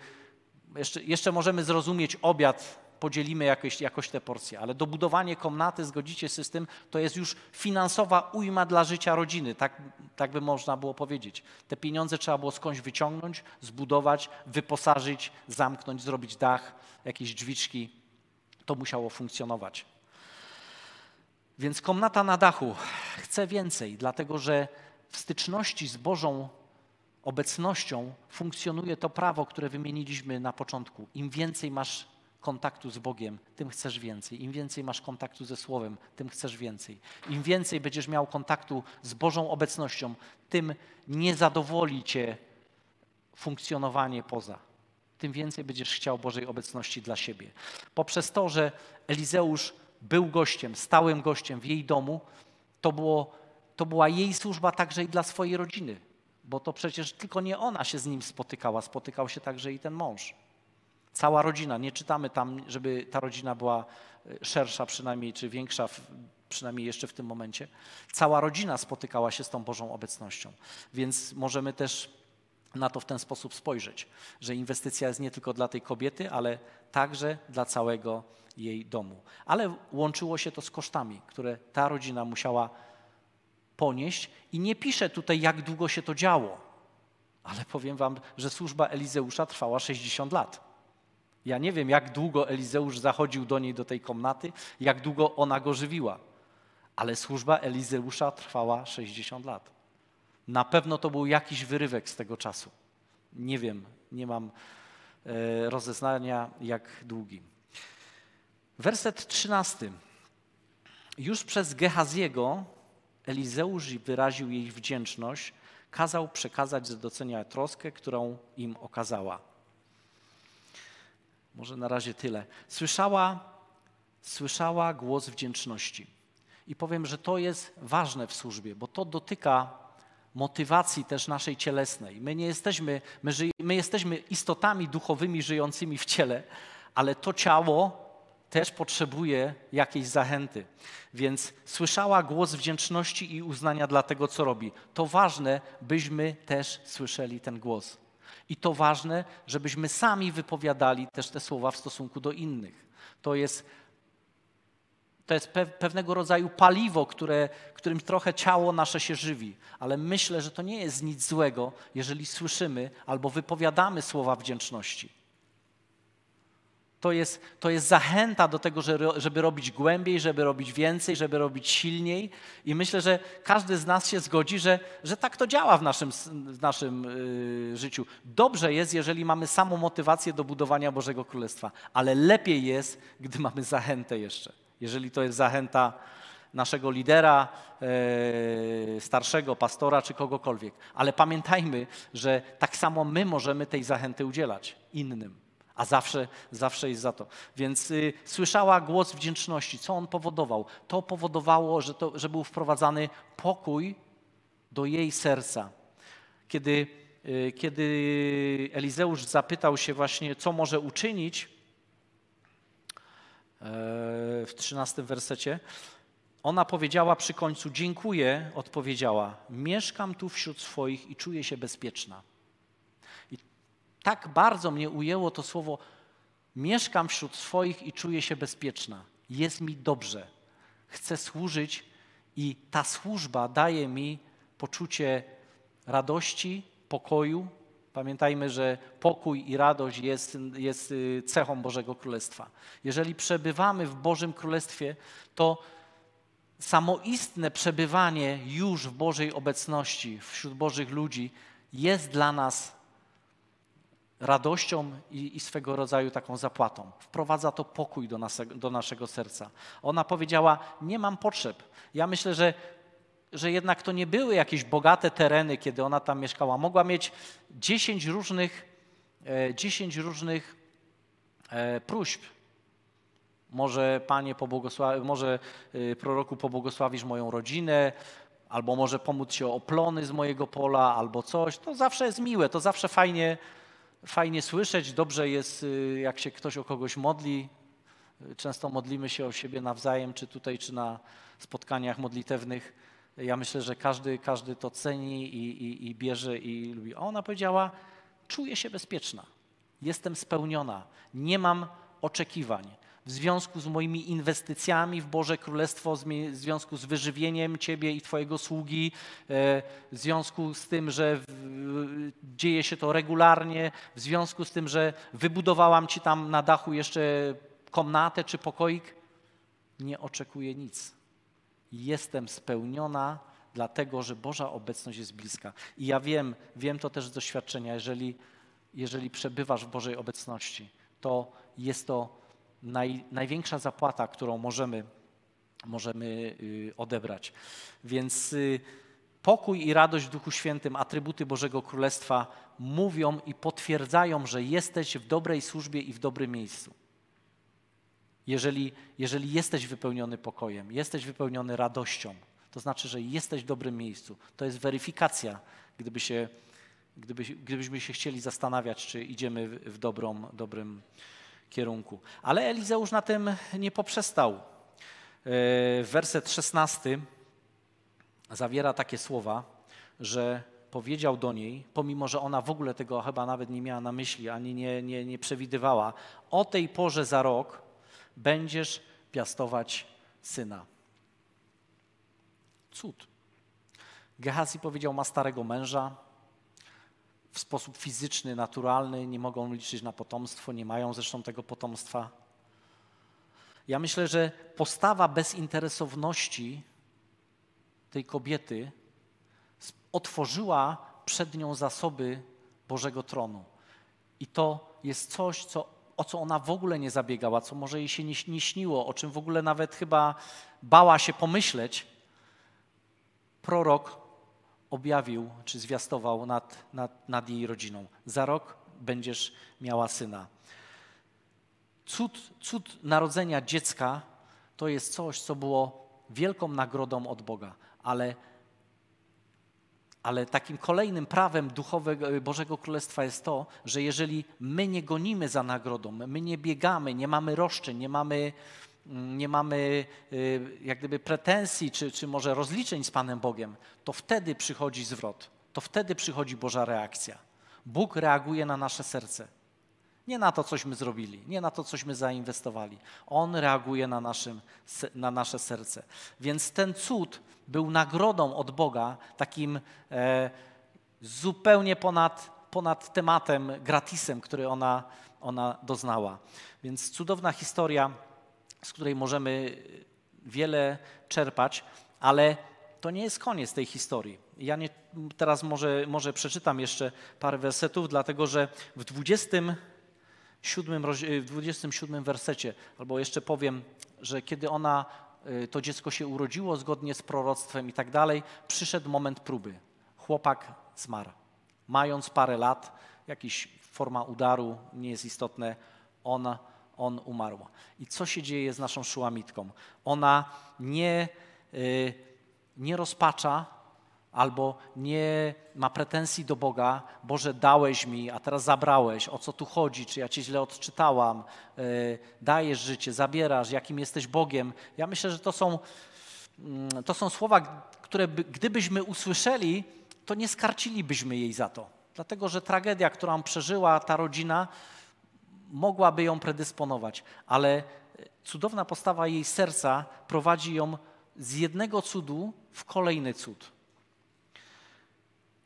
jeszcze, jeszcze możemy zrozumieć obiad, podzielimy jakoś, jakoś te porcje, ale dobudowanie komnaty, zgodzicie się z tym, to jest już finansowa ujma dla życia rodziny, tak, tak by można było powiedzieć. Te pieniądze trzeba było skądś wyciągnąć, zbudować, wyposażyć, zamknąć, zrobić dach, jakieś drzwiczki to musiało funkcjonować. Więc komnata na dachu chce więcej, dlatego że w styczności z Bożą obecnością funkcjonuje to prawo, które wymieniliśmy na początku. Im więcej masz kontaktu z Bogiem, tym chcesz więcej. Im więcej masz kontaktu ze Słowem, tym chcesz więcej. Im więcej będziesz miał kontaktu z Bożą obecnością, tym nie zadowoli cię funkcjonowanie poza tym więcej będziesz chciał Bożej obecności dla siebie. Poprzez to, że Elizeusz był gościem, stałym gościem w jej domu, to, było, to była jej służba także i dla swojej rodziny, bo to przecież tylko nie ona się z nim spotykała, spotykał się także i ten mąż. Cała rodzina, nie czytamy tam, żeby ta rodzina była e, szersza przynajmniej, czy większa, przynajmniej jeszcze w tym momencie. Cała rodzina spotykała się z tą Bożą obecnością, więc możemy też na to w ten sposób spojrzeć, że inwestycja jest nie tylko dla tej kobiety, ale także dla całego jej domu. Ale łączyło się to z kosztami, które ta rodzina musiała ponieść i nie piszę tutaj, jak długo się to działo, ale powiem wam, że służba Elizeusza trwała 60 lat. Ja nie wiem, jak długo Elizeusz zachodził do niej, do tej komnaty, jak długo ona go żywiła, ale służba Elizeusza trwała 60 lat. Na pewno to był jakiś wyrywek z tego czasu. Nie wiem, nie mam e, rozeznania jak długi. Werset 13. Już przez Gehaziego Elizeusz wyraził jej wdzięczność, kazał przekazać z docenia troskę, którą im okazała. Może na razie tyle. Słyszała, słyszała głos wdzięczności. I powiem, że to jest ważne w służbie, bo to dotyka motywacji też naszej cielesnej. My nie jesteśmy, my, ży, my jesteśmy istotami duchowymi żyjącymi w ciele, ale to ciało też potrzebuje jakiejś zachęty. Więc słyszała głos wdzięczności i uznania dla tego, co robi. To ważne, byśmy też słyszeli ten głos. I to ważne, żebyśmy sami wypowiadali też te słowa w stosunku do innych. To jest to jest pewnego rodzaju paliwo, które, którym trochę ciało nasze się żywi. Ale myślę, że to nie jest nic złego, jeżeli słyszymy albo wypowiadamy słowa wdzięczności. To jest, to jest zachęta do tego, żeby robić głębiej, żeby robić więcej, żeby robić silniej. I myślę, że każdy z nas się zgodzi, że, że tak to działa w naszym, w naszym yy, życiu. Dobrze jest, jeżeli mamy samą motywację do budowania Bożego Królestwa, ale lepiej jest, gdy mamy zachętę jeszcze. Jeżeli to jest zachęta naszego lidera, e, starszego pastora czy kogokolwiek. Ale pamiętajmy, że tak samo my możemy tej zachęty udzielać innym. A zawsze, zawsze jest za to. Więc y, słyszała głos wdzięczności. Co on powodował? To powodowało, że, to, że był wprowadzany pokój do jej serca. Kiedy, y, kiedy Elizeusz zapytał się właśnie, co może uczynić, E, w 13 wersecie. Ona powiedziała przy końcu: Dziękuję, odpowiedziała: Mieszkam tu wśród swoich i czuję się bezpieczna. I tak bardzo mnie ujęło to słowo: Mieszkam wśród swoich i czuję się bezpieczna. Jest mi dobrze. Chcę służyć i ta służba daje mi poczucie radości, pokoju, Pamiętajmy, że pokój i radość jest, jest y, cechą Bożego Królestwa. Jeżeli przebywamy w Bożym Królestwie, to samoistne przebywanie już w Bożej obecności, wśród Bożych ludzi, jest dla nas radością i, i, swego rodzaju taką zapłatą. Wprowadza to pokój do, nas, do naszego serca. Ona powiedziała: Nie mam potrzeb. Ja myślę, że że jednak to nie były jakieś bogate tereny, kiedy ona tam mieszkała. Mogła mieć 10 różnych, 10 e, różnych e, próśb. Może Panie pobłogosławi, może e, proroku pobłogosławisz moją rodzinę, albo może pomóc się o plony z mojego pola, albo coś. To zawsze jest miłe, to zawsze fajnie, fajnie słyszeć. Dobrze jest, jak się ktoś o kogoś modli. Często modlimy się o siebie nawzajem, czy tutaj, czy na spotkaniach modlitewnych ja myślę, że każdy, każdy to ceni i, i, i bierze i lubi. A ona powiedziała, czuję się bezpieczna, jestem spełniona, nie mam oczekiwań w związku z moimi inwestycjami w Boże Królestwo, w związku z wyżywieniem Ciebie i Twojego sługi, e, w związku z tym, że dzieje się to regularnie, w związku z tym, że wybudowałam Ci tam na dachu jeszcze komnatę czy pokoik, nie oczekuję nic jestem spełniona, dlatego że Boża obecność jest bliska. I ja wiem, wiem to też z doświadczenia, jeżeli, jeżeli przebywasz w Bożej obecności, to jest to naj, największa zapłata, którą możemy, możemy y, odebrać. Więc y, pokój i radość w Duchu Świętym, atrybuty Bożego Królestwa mówią i potwierdzają, że jesteś w dobrej służbie i w dobrym miejscu jeżeli, jeżeli jesteś wypełniony pokojem, jesteś wypełniony radością, to znaczy, że jesteś w dobrym miejscu. To jest weryfikacja, gdyby się, gdyby, gdybyśmy się chcieli zastanawiać, czy idziemy w, w dobrą, dobrym kierunku. Ale Elizeusz na tym nie poprzestał. Yy, werset 16 zawiera takie słowa, że powiedział do niej, pomimo że ona w ogóle tego chyba nawet nie miała na myśli, ani nie, nie, nie przewidywała, o tej porze za rok będziesz piastować syna. Cud. Gehazi powiedział, ma starego męża, w sposób fizyczny, naturalny, nie mogą liczyć na potomstwo, nie mają zresztą tego potomstwa. Ja myślę, że postawa bezinteresowności tej kobiety otworzyła przed nią zasoby Bożego Tronu. I to jest coś, co o co ona w ogóle nie zabiegała, co może jej się nie, nie śniło, o czym w ogóle nawet chyba bała się pomyśleć, prorok objawił czy zwiastował nad, nad, nad jej rodziną. Za rok będziesz miała syna. Cud, cud narodzenia dziecka to jest coś, co było wielką nagrodą od Boga, ale ale takim kolejnym prawem duchowego y, Bożego Królestwa jest to, że jeżeli my nie gonimy za nagrodą, my nie biegamy, nie mamy roszczeń, nie mamy, mm, nie mamy y, jak gdyby pretensji czy, czy może rozliczeń z Panem Bogiem, to wtedy przychodzi zwrot, to wtedy przychodzi Boża reakcja. Bóg reaguje na nasze serce. Nie na to, cośmy zrobili, nie na to, cośmy zainwestowali. On reaguje na, naszym, na nasze serce. Więc ten cud był nagrodą od Boga, takim e, zupełnie ponad, ponad tematem, gratisem, który ona, ona doznała. Więc cudowna historia, z której możemy wiele czerpać, ale to nie jest koniec tej historii. Ja nie, teraz może, może przeczytam jeszcze parę wersetów, dlatego że w 20 7, w 27 wersecie, albo jeszcze powiem, że kiedy ona, y, to dziecko się urodziło zgodnie z proroctwem i tak dalej, przyszedł moment próby. Chłopak zmarł. Mając parę lat, jakiś forma udaru, nie jest istotne, on, on umarł. I co się dzieje z naszą szułamitką? Ona nie, y, nie rozpacza, albo nie ma pretensji do Boga, Boże, dałeś mi, a teraz zabrałeś, o co tu chodzi, czy ja cię źle odczytałam, e, dajesz życie, zabierasz, jakim jesteś Bogiem. Ja myślę, że to są, mm, to są słowa, które gdybyśmy usłyszeli, to nie skarcilibyśmy jej za to. Dlatego, że tragedia, którą przeżyła ta rodzina, mogłaby ją predysponować, ale cudowna postawa jej serca prowadzi ją z jednego cudu w kolejny cud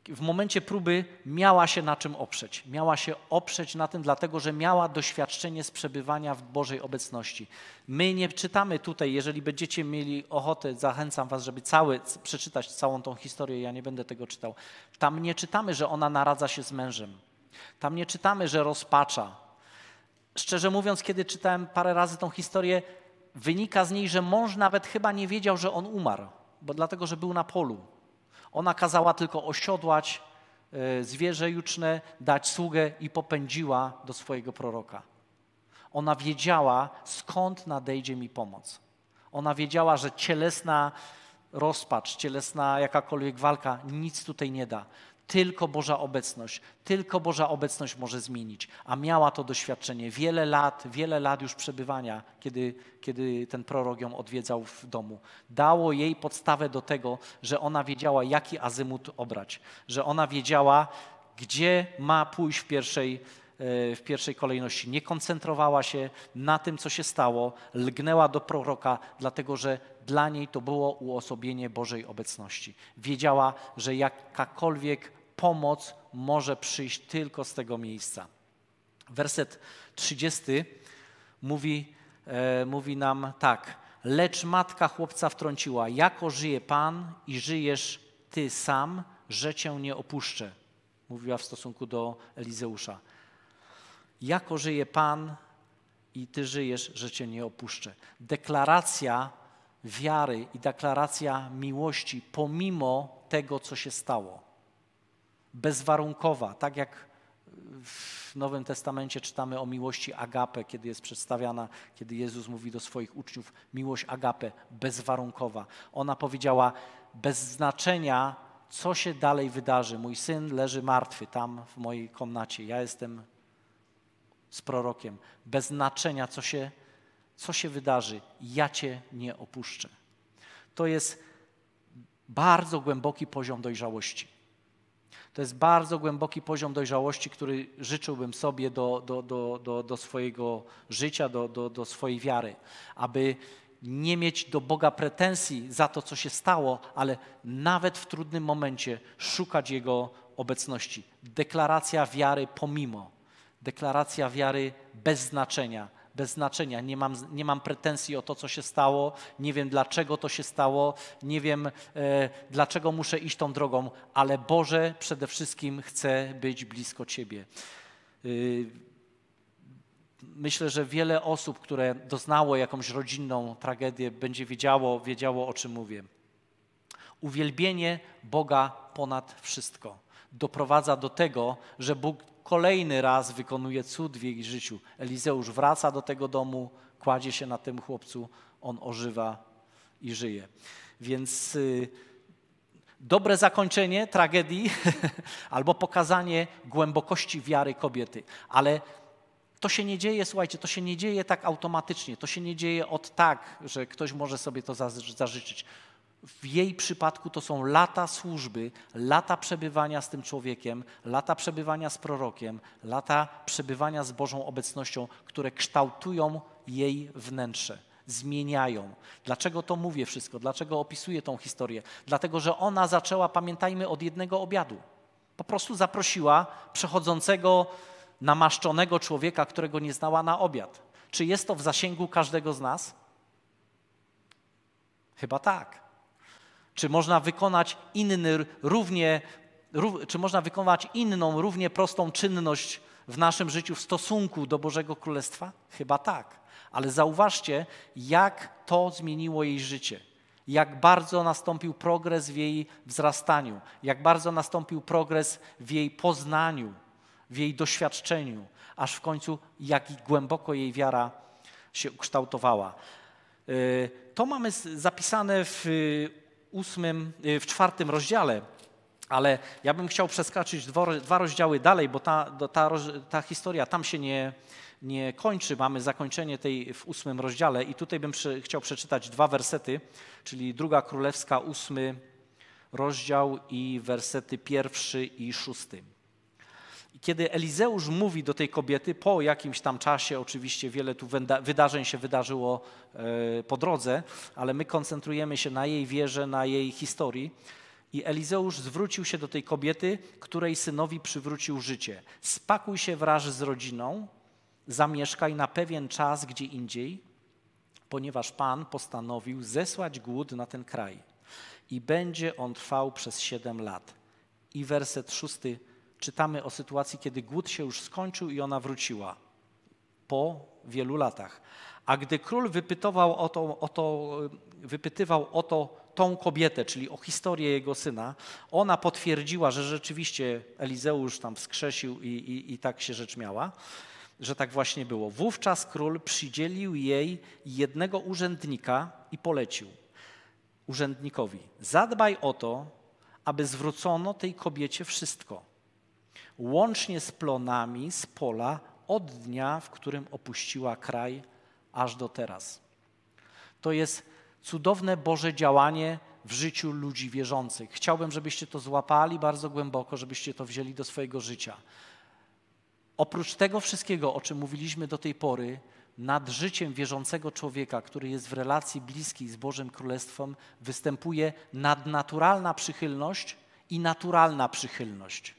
w momencie próby miała się na czym oprzeć. Miała się oprzeć na tym, dlatego że miała doświadczenie z przebywania w Bożej obecności. My nie czytamy tutaj, jeżeli będziecie mieli ochotę, zachęcam Was, żeby cały, przeczytać całą tą historię, ja nie będę tego czytał. Tam nie czytamy, że ona naradza się z mężem. Tam nie czytamy, że rozpacza. Szczerze mówiąc, kiedy czytałem parę razy tą historię, wynika z niej, że mąż nawet chyba nie wiedział, że on umarł, bo dlatego, że był na polu ona kazała tylko osiodłać e, zwierzę juczne, dać sługę i popędziła do swojego proroka. Ona wiedziała, skąd nadejdzie mi pomoc. Ona wiedziała, że cielesna rozpacz, cielesna jakakolwiek walka nic tutaj nie da. Tylko Boża obecność, tylko Boża obecność może zmienić. A miała to doświadczenie wiele lat, wiele lat już przebywania, kiedy, kiedy ten prorok ją odwiedzał w domu. Dało jej podstawę do tego, że ona wiedziała, jaki azymut obrać, że ona wiedziała, gdzie ma pójść w pierwszej E, w pierwszej kolejności nie koncentrowała się na tym, co się stało, lgnęła do proroka, dlatego że dla niej to było uosobienie Bożej obecności. Wiedziała, że jakakolwiek pomoc może przyjść tylko z tego miejsca. Werset 30 mówi, e, mówi nam tak: Lecz matka chłopca wtrąciła: Jako żyje Pan i żyjesz ty sam, że cię nie opuszczę. Mówiła w stosunku do Elizeusza jako żyje Pan i Ty żyjesz, że Cię nie opuszczę. Deklaracja wiary i deklaracja miłości pomimo tego, co się stało. Bezwarunkowa, tak jak w Nowym Testamencie czytamy o miłości agape, kiedy jest przedstawiana, kiedy Jezus mówi do swoich uczniów, miłość agape, bezwarunkowa. Ona powiedziała, bez znaczenia, co się dalej wydarzy. Mój syn leży martwy tam w mojej komnacie. Ja jestem z prorokiem, bez znaczenia, co się, co się wydarzy, ja cię nie opuszczę. To jest bardzo głęboki poziom dojrzałości. To jest bardzo głęboki poziom dojrzałości, który życzyłbym sobie do, do, do, do, do swojego życia, do, do, do swojej wiary, aby nie mieć do Boga pretensji za to, co się stało, ale nawet w trudnym momencie szukać Jego obecności. Deklaracja wiary pomimo deklaracja wiary bez znaczenia. Bez znaczenia, nie mam, nie mam pretensji o to, co się stało, nie wiem dlaczego to się stało, nie wiem e, dlaczego muszę iść tą drogą, ale Boże, przede wszystkim chcę być blisko Ciebie. Y, myślę, że wiele osób, które doznało jakąś rodzinną tragedię, będzie wiedziało, wiedziało o czym mówię. Uwielbienie Boga ponad wszystko doprowadza do tego, że Bóg kolejny raz wykonuje cud w jej życiu. Elizeusz wraca do tego domu, kładzie się na tym chłopcu, on ożywa i żyje. Więc y, dobre zakończenie tragedii albo pokazanie głębokości wiary kobiety. Ale to się nie dzieje, słuchajcie, to się nie dzieje tak automatycznie, to się nie dzieje od tak, że ktoś może sobie to zażyczyć w jej przypadku to są lata służby, lata przebywania z tym człowiekiem, lata przebywania z prorokiem, lata przebywania z Bożą obecnością, które kształtują jej wnętrze, zmieniają. Dlaczego to mówię wszystko? Dlaczego opisuję tą historię? Dlatego, że ona zaczęła, pamiętajmy, od jednego obiadu. Po prostu zaprosiła przechodzącego, namaszczonego człowieka, którego nie znała, na obiad. Czy jest to w zasięgu każdego z nas? Chyba tak. Czy można wykonać inny, równie, rów, czy można wykonać inną, równie prostą czynność w naszym życiu w stosunku do Bożego Królestwa? Chyba tak. Ale zauważcie, jak to zmieniło jej życie. Jak bardzo nastąpił progres w jej wzrastaniu, jak bardzo nastąpił progres w jej poznaniu, w jej doświadczeniu, aż w końcu jak głęboko jej wiara się ukształtowała. Y, to mamy zapisane w y, ósmym, y, w czwartym rozdziale, ale ja bym chciał przeskoczyć dwa rozdziały dalej, bo ta, ta, ta historia tam się nie, nie kończy. Mamy zakończenie tej w ósmym rozdziale i tutaj bym przy, chciał przeczytać dwa wersety, czyli druga królewska, ósmy rozdział i wersety pierwszy i szósty. I kiedy Elizeusz mówi do tej kobiety, po jakimś tam czasie, oczywiście wiele tu wydarzeń się wydarzyło e, po drodze, ale my koncentrujemy się na jej wierze, na jej historii. I Elizeusz zwrócił się do tej kobiety, której synowi przywrócił życie. Spakuj się wraz z rodziną, zamieszkaj na pewien czas gdzie indziej, ponieważ Pan postanowił zesłać głód na ten kraj. I będzie on trwał przez siedem lat. I werset szósty czytamy o sytuacji, kiedy głód się już skończył i ona wróciła po wielu latach. A gdy król wypytował o to, o to, wypytywał o to tą kobietę, czyli o historię jego syna, ona potwierdziła, że rzeczywiście Elizeusz tam wskrzesił i, i, i tak się rzecz miała, że tak właśnie było. Wówczas król przydzielił jej jednego urzędnika i polecił urzędnikowi: Zadbaj o to, aby zwrócono tej kobiecie wszystko łącznie z plonami z pola od dnia, w którym opuściła kraj, aż do teraz. To jest cudowne Boże działanie w życiu ludzi wierzących. Chciałbym, żebyście to złapali bardzo głęboko, żebyście to wzięli do swojego życia. Oprócz tego wszystkiego, o czym mówiliśmy do tej pory, nad życiem wierzącego człowieka, który jest w relacji bliskiej z Bożym Królestwem, występuje nadnaturalna przychylność i naturalna przychylność.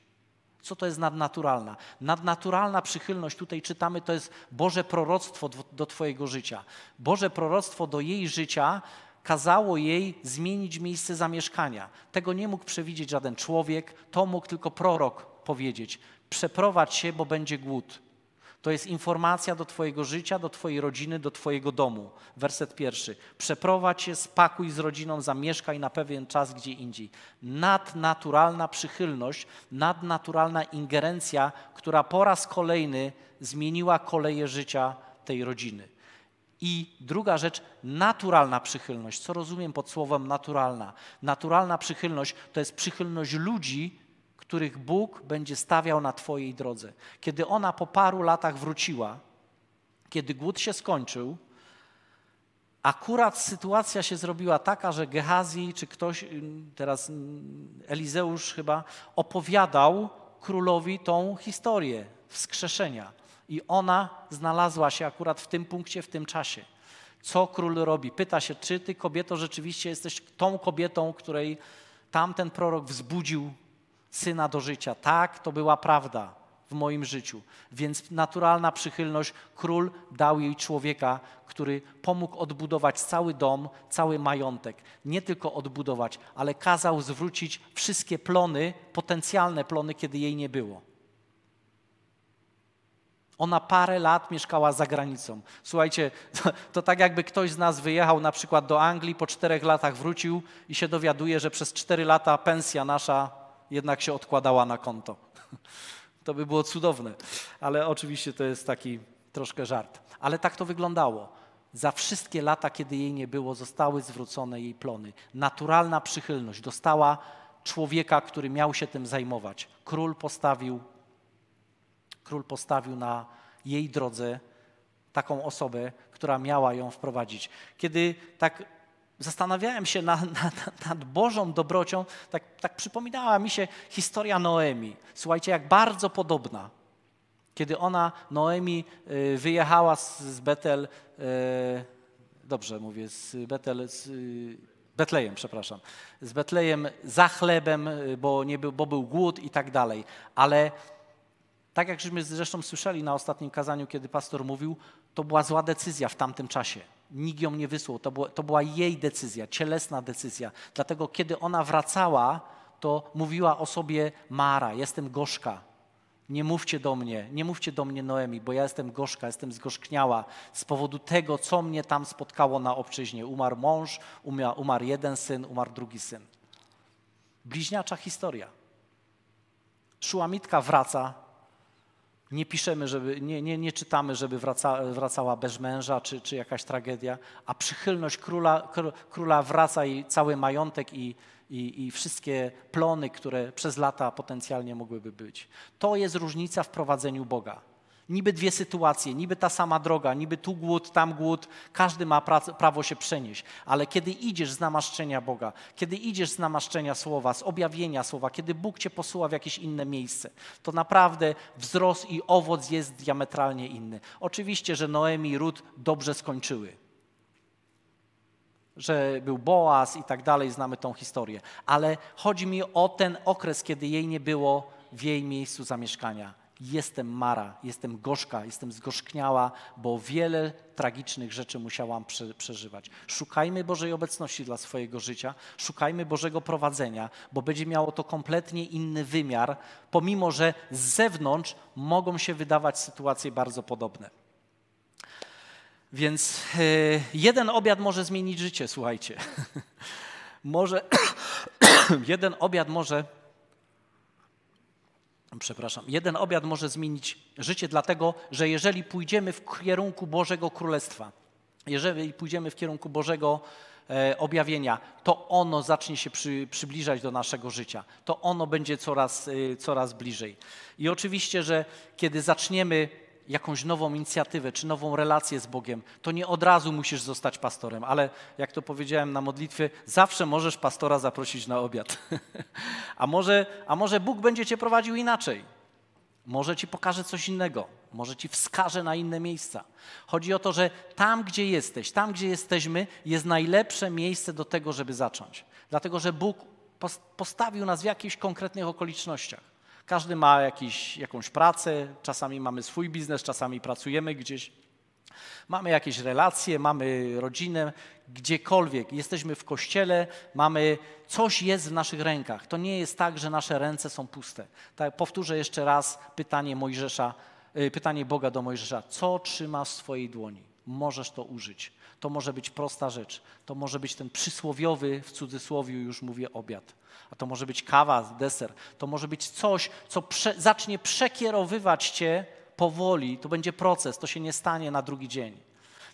Co to jest nadnaturalna? Nadnaturalna przychylność, tutaj czytamy, to jest Boże proroctwo do Twojego życia. Boże proroctwo do jej życia kazało jej zmienić miejsce zamieszkania. Tego nie mógł przewidzieć żaden człowiek, to mógł tylko prorok powiedzieć. Przeprowadź się, bo będzie głód. To jest informacja do Twojego życia, do Twojej rodziny, do Twojego domu. Werset pierwszy. Przeprowadź się, spakuj z rodziną, zamieszkaj na pewien czas gdzie indziej. Nadnaturalna przychylność, nadnaturalna ingerencja, która po raz kolejny zmieniła koleje życia tej rodziny. I druga rzecz, naturalna przychylność. Co rozumiem pod słowem naturalna? Naturalna przychylność to jest przychylność ludzi których Bóg będzie stawiał na Twojej drodze. Kiedy ona po paru latach wróciła, kiedy głód się skończył, akurat sytuacja się zrobiła taka, że Gehazi czy ktoś, mm, teraz mm, Elizeusz chyba, opowiadał królowi tą historię wskrzeszenia. I ona znalazła się akurat w tym punkcie, w tym czasie. Co król robi? Pyta się, czy ty kobieto rzeczywiście jesteś tą kobietą, której tamten prorok wzbudził syna do życia. Tak, to była prawda w moim życiu. Więc naturalna przychylność król dał jej człowieka, który pomógł odbudować cały dom, cały majątek. Nie tylko odbudować, ale kazał zwrócić wszystkie plony, potencjalne plony, kiedy jej nie było. Ona parę lat mieszkała za granicą. Słuchajcie, to, to, tak jakby ktoś z nas wyjechał na przykład do Anglii, po czterech latach wrócił i się dowiaduje, że przez cztery lata pensja nasza jednak się odkładała na konto. To by było cudowne, ale oczywiście to jest taki troszkę żart. Ale tak to wyglądało. Za wszystkie lata, kiedy jej nie było, zostały zwrócone jej plony. Naturalna przychylność dostała człowieka, który miał się tym zajmować. Król postawił, król postawił na jej drodze taką osobę, która miała ją wprowadzić. Kiedy tak zastanawiałem się nad, nad, nad Bożą dobrocią, tak, tak przypominała mi się historia Noemi. Słuchajcie, jak bardzo podobna. Kiedy ona, Noemi, y, wyjechała z, z Betel, y, dobrze mówię, z Betel, z y, Betlejem, przepraszam, z Betlejem za chlebem, bo, nie był, bo był głód i tak dalej. Ale tak jak żeśmy zresztą słyszeli na ostatnim kazaniu, kiedy pastor mówił, to była zła decyzja w tamtym czasie. Nikt ją nie wysłał. To, było, to była jej decyzja, cielesna decyzja. Dlatego, kiedy ona wracała, to mówiła o sobie Mara, jestem gorzka. Nie mówcie do mnie, nie mówcie do mnie Noemi, bo ja jestem gorzka, jestem zgorzkniała z powodu tego, co mnie tam spotkało na obczyźnie. Umarł mąż, umarł jeden syn, umarł drugi syn. Bliźniacza historia. Szułamitka wraca nie piszemy, żeby, nie, nie, nie czytamy, żeby wraca, wracała bez męża czy, czy jakaś tragedia, a przychylność króla, króla wraca i cały majątek i, i, i wszystkie plony, które przez lata potencjalnie mogłyby być. To jest różnica w prowadzeniu Boga. Niby dwie sytuacje, niby ta sama droga, niby tu głód, tam głód, każdy ma prawo się przenieść, ale kiedy idziesz z namaszczenia Boga, kiedy idziesz z namaszczenia Słowa, z objawienia Słowa, kiedy Bóg Cię posyła w jakieś inne miejsce, to naprawdę wzrost i owoc jest diametralnie inny. Oczywiście, że Noemi i Rut dobrze skończyły, że był Boaz i tak dalej, znamy tą historię, ale chodzi mi o ten okres, kiedy jej nie było w jej miejscu zamieszkania Jestem Mara, jestem gorzka, jestem zgorzkniała, bo wiele tragicznych rzeczy musiałam przeżywać. Szukajmy Bożej obecności dla swojego życia, szukajmy Bożego prowadzenia, bo będzie miało to kompletnie inny wymiar, pomimo że z zewnątrz mogą się wydawać sytuacje bardzo podobne. Więc yy, jeden obiad może zmienić życie, słuchajcie. może jeden obiad może przepraszam, jeden obiad może zmienić życie, dlatego że jeżeli pójdziemy w kierunku Bożego Królestwa, jeżeli pójdziemy w kierunku Bożego e, objawienia, to ono zacznie się przy, przybliżać do naszego życia. To ono będzie coraz, e, coraz bliżej. I oczywiście, że kiedy zaczniemy jakąś nową inicjatywę czy nową relację z Bogiem, to nie od razu musisz zostać pastorem, ale jak to powiedziałem na modlitwie, zawsze możesz pastora zaprosić na obiad. a, może, a może Bóg będzie cię prowadził inaczej. Może ci pokaże coś innego, może ci wskaże na inne miejsca. Chodzi o to, że tam, gdzie jesteś, tam, gdzie jesteśmy, jest najlepsze miejsce do tego, żeby zacząć. Dlatego, że Bóg postawił nas w jakichś konkretnych okolicznościach. Każdy ma jakiś, jakąś pracę, czasami mamy swój biznes, czasami pracujemy gdzieś. Mamy jakieś relacje, mamy rodzinę, gdziekolwiek jesteśmy w kościele, mamy coś jest w naszych rękach. To nie jest tak, że nasze ręce są puste. Tak, powtórzę jeszcze raz pytanie Mojżesza, y, pytanie Boga do Mojżesza: co trzymasz w swojej dłoni? Możesz to użyć. To może być prosta rzecz, to może być ten przysłowiowy, w cudzysłowie już mówię, obiad, a to może być kawa, deser, to może być coś, co prze, zacznie przekierowywać cię powoli, to będzie proces, to się nie stanie na drugi dzień.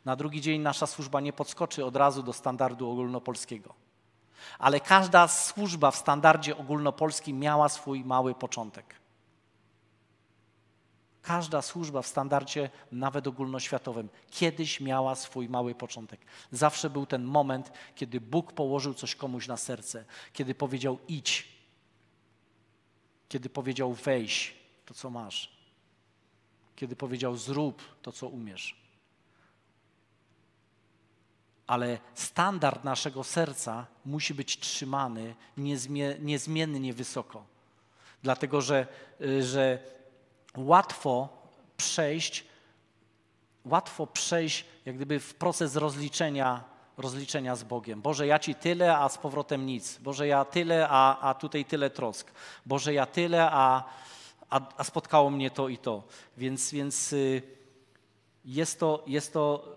Na drugi dzień nasza służba nie podskoczy od razu do standardu ogólnopolskiego. Ale każda służba w standardzie ogólnopolskim miała swój mały początek. Każda służba w standardzie nawet ogólnoświatowym kiedyś miała swój mały początek. Zawsze był ten moment, kiedy Bóg położył coś komuś na serce, kiedy powiedział idź, kiedy powiedział wejś to, co masz, kiedy powiedział zrób to, co umiesz. Ale standard naszego serca musi być trzymany niezmiennie wysoko. Dlatego, że, y, że łatwo przejść, łatwo przejść jak gdyby w proces rozliczenia, rozliczenia z Bogiem. Boże, ja Ci tyle, a z powrotem nic. Boże, ja tyle, a, a tutaj tyle trosk. Boże, ja tyle, a, a, a spotkało mnie to i to. Więc, więc y, jest, to, jest to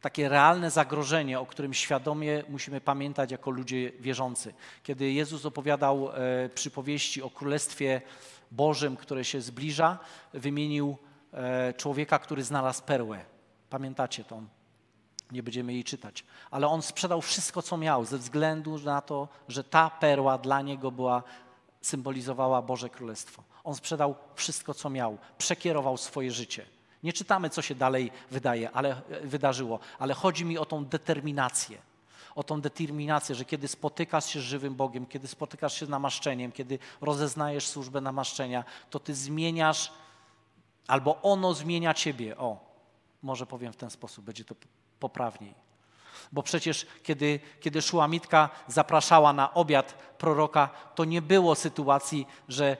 takie realne zagrożenie, o którym świadomie musimy pamiętać jako ludzie wierzący. Kiedy Jezus opowiadał e, przypowieści o królestwie, Bożym, które się zbliża, wymienił e, człowieka, który znalazł perłę. Pamiętacie to? Nie będziemy jej czytać. Ale on sprzedał wszystko, co miał, ze względu na to, że ta perła dla niego była, symbolizowała Boże Królestwo. On sprzedał wszystko, co miał, przekierował swoje życie. Nie czytamy, co się dalej wydaje, ale, e, wydarzyło, ale chodzi mi o tą determinację o tą determinację, że kiedy spotykasz się z żywym Bogiem, kiedy spotykasz się z namaszczeniem, kiedy rozeznajesz służbę namaszczenia, to ty zmieniasz, albo ono zmienia ciebie. O, może powiem w ten sposób, będzie to poprawniej. Bo przecież, kiedy, kiedy Szłamitka zapraszała na obiad proroka, to nie było sytuacji, że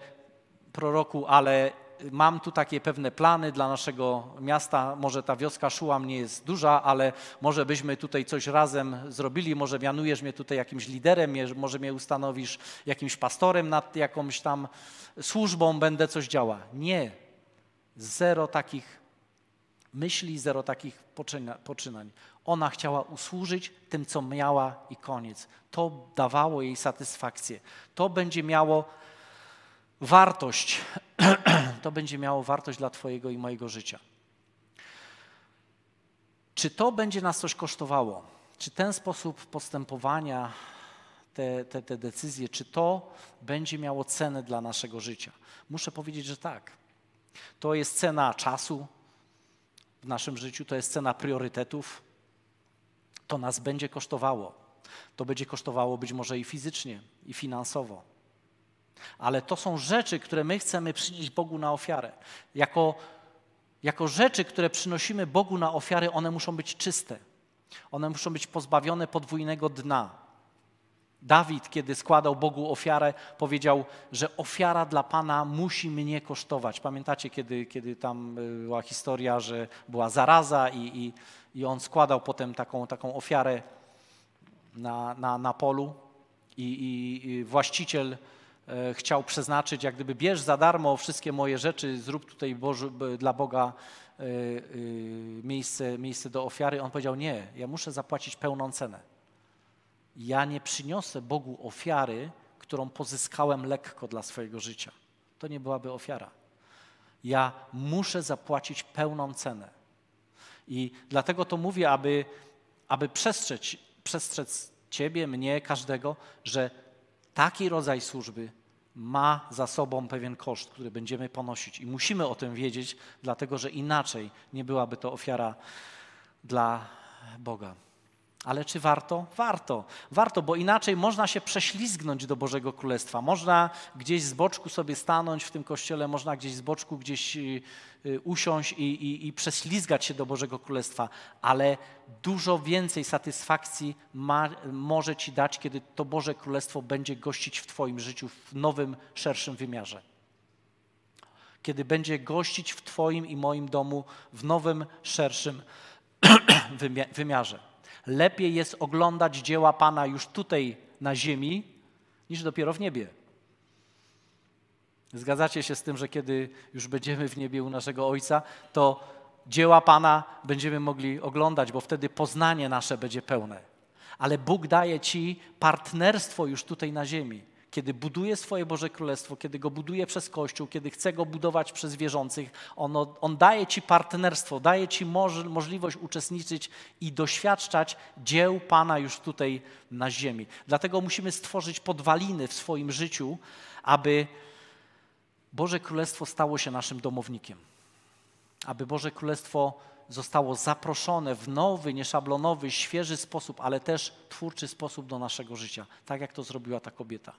proroku, ale mam tu takie pewne plany dla naszego miasta. Może ta wioska Szułam nie jest duża, ale może byśmy tutaj coś razem zrobili. Może mianujesz mnie tutaj jakimś liderem, może mnie ustanowisz jakimś pastorem nad jakąś tam służbą, będę coś działa. Nie. Zero takich myśli, zero takich poczynań. Ona chciała usłużyć tym, co miała i koniec. To dawało jej satysfakcję. To będzie miało wartość to będzie miało wartość dla Twojego i mojego życia. Czy to będzie nas coś kosztowało? Czy ten sposób postępowania, te, te, te decyzje, czy to będzie miało cenę dla naszego życia? Muszę powiedzieć, że tak. To jest cena czasu w naszym życiu, to jest cena priorytetów. To nas będzie kosztowało. To będzie kosztowało być może i fizycznie, i finansowo. Ale to są rzeczy, które my chcemy przynieść Bogu na ofiarę. Jako, jako rzeczy, które przynosimy Bogu na ofiary, one muszą być czyste. One muszą być pozbawione podwójnego dna. Dawid, kiedy składał Bogu ofiarę, powiedział, że ofiara dla Pana musi mnie kosztować. Pamiętacie, kiedy, kiedy tam e, była historia, że była zaraza i, i, i on składał potem taką, taką ofiarę na, na, na polu i, i właściciel E, chciał przeznaczyć, jak gdyby bierz za darmo wszystkie moje rzeczy, zrób tutaj Boży, dla Boga e, e, miejsce, miejsce do ofiary. On powiedział, nie, ja muszę zapłacić pełną cenę. Ja nie przyniosę Bogu ofiary, którą pozyskałem lekko dla swojego życia. To nie byłaby ofiara. Ja muszę zapłacić pełną cenę. I dlatego to mówię, aby, aby przestrzec, przestrzec Ciebie, mnie, każdego, że taki rodzaj służby ma za sobą pewien koszt, który będziemy ponosić i musimy o tym wiedzieć, dlatego że inaczej nie byłaby to ofiara dla Boga. Ale czy warto? Warto. Warto, bo inaczej można się prześlizgnąć do Bożego Królestwa. Można gdzieś z boczku sobie stanąć w tym kościele, można gdzieś z boczku gdzieś y, y, usiąść i, i, i prześlizgać się do Bożego Królestwa, ale dużo więcej satysfakcji ma, może Ci dać, kiedy to Boże Królestwo będzie gościć w Twoim życiu w nowym, szerszym wymiarze kiedy będzie gościć w Twoim i moim domu w nowym, szerszym wymiarze. Lepiej jest oglądać dzieła Pana już tutaj na ziemi, niż dopiero w niebie. Zgadzacie się z tym, że kiedy już będziemy w niebie u naszego Ojca, to dzieła Pana będziemy mogli oglądać, bo wtedy poznanie nasze będzie pełne. Ale Bóg daje Ci partnerstwo już tutaj na ziemi kiedy buduje swoje Boże Królestwo, kiedy go buduje przez Kościół, kiedy chce go budować przez wierzących, on daje ci partnerstwo, daje ci moż, możliwość uczestniczyć i doświadczać dzieł Pana już tutaj na ziemi. Dlatego musimy stworzyć podwaliny w swoim życiu, aby Boże Królestwo stało się naszym domownikiem. Aby Boże Królestwo zostało zaproszone w nowy, nieszablonowy, świeży sposób, ale też twórczy sposób do naszego życia, tak jak to zrobiła ta kobieta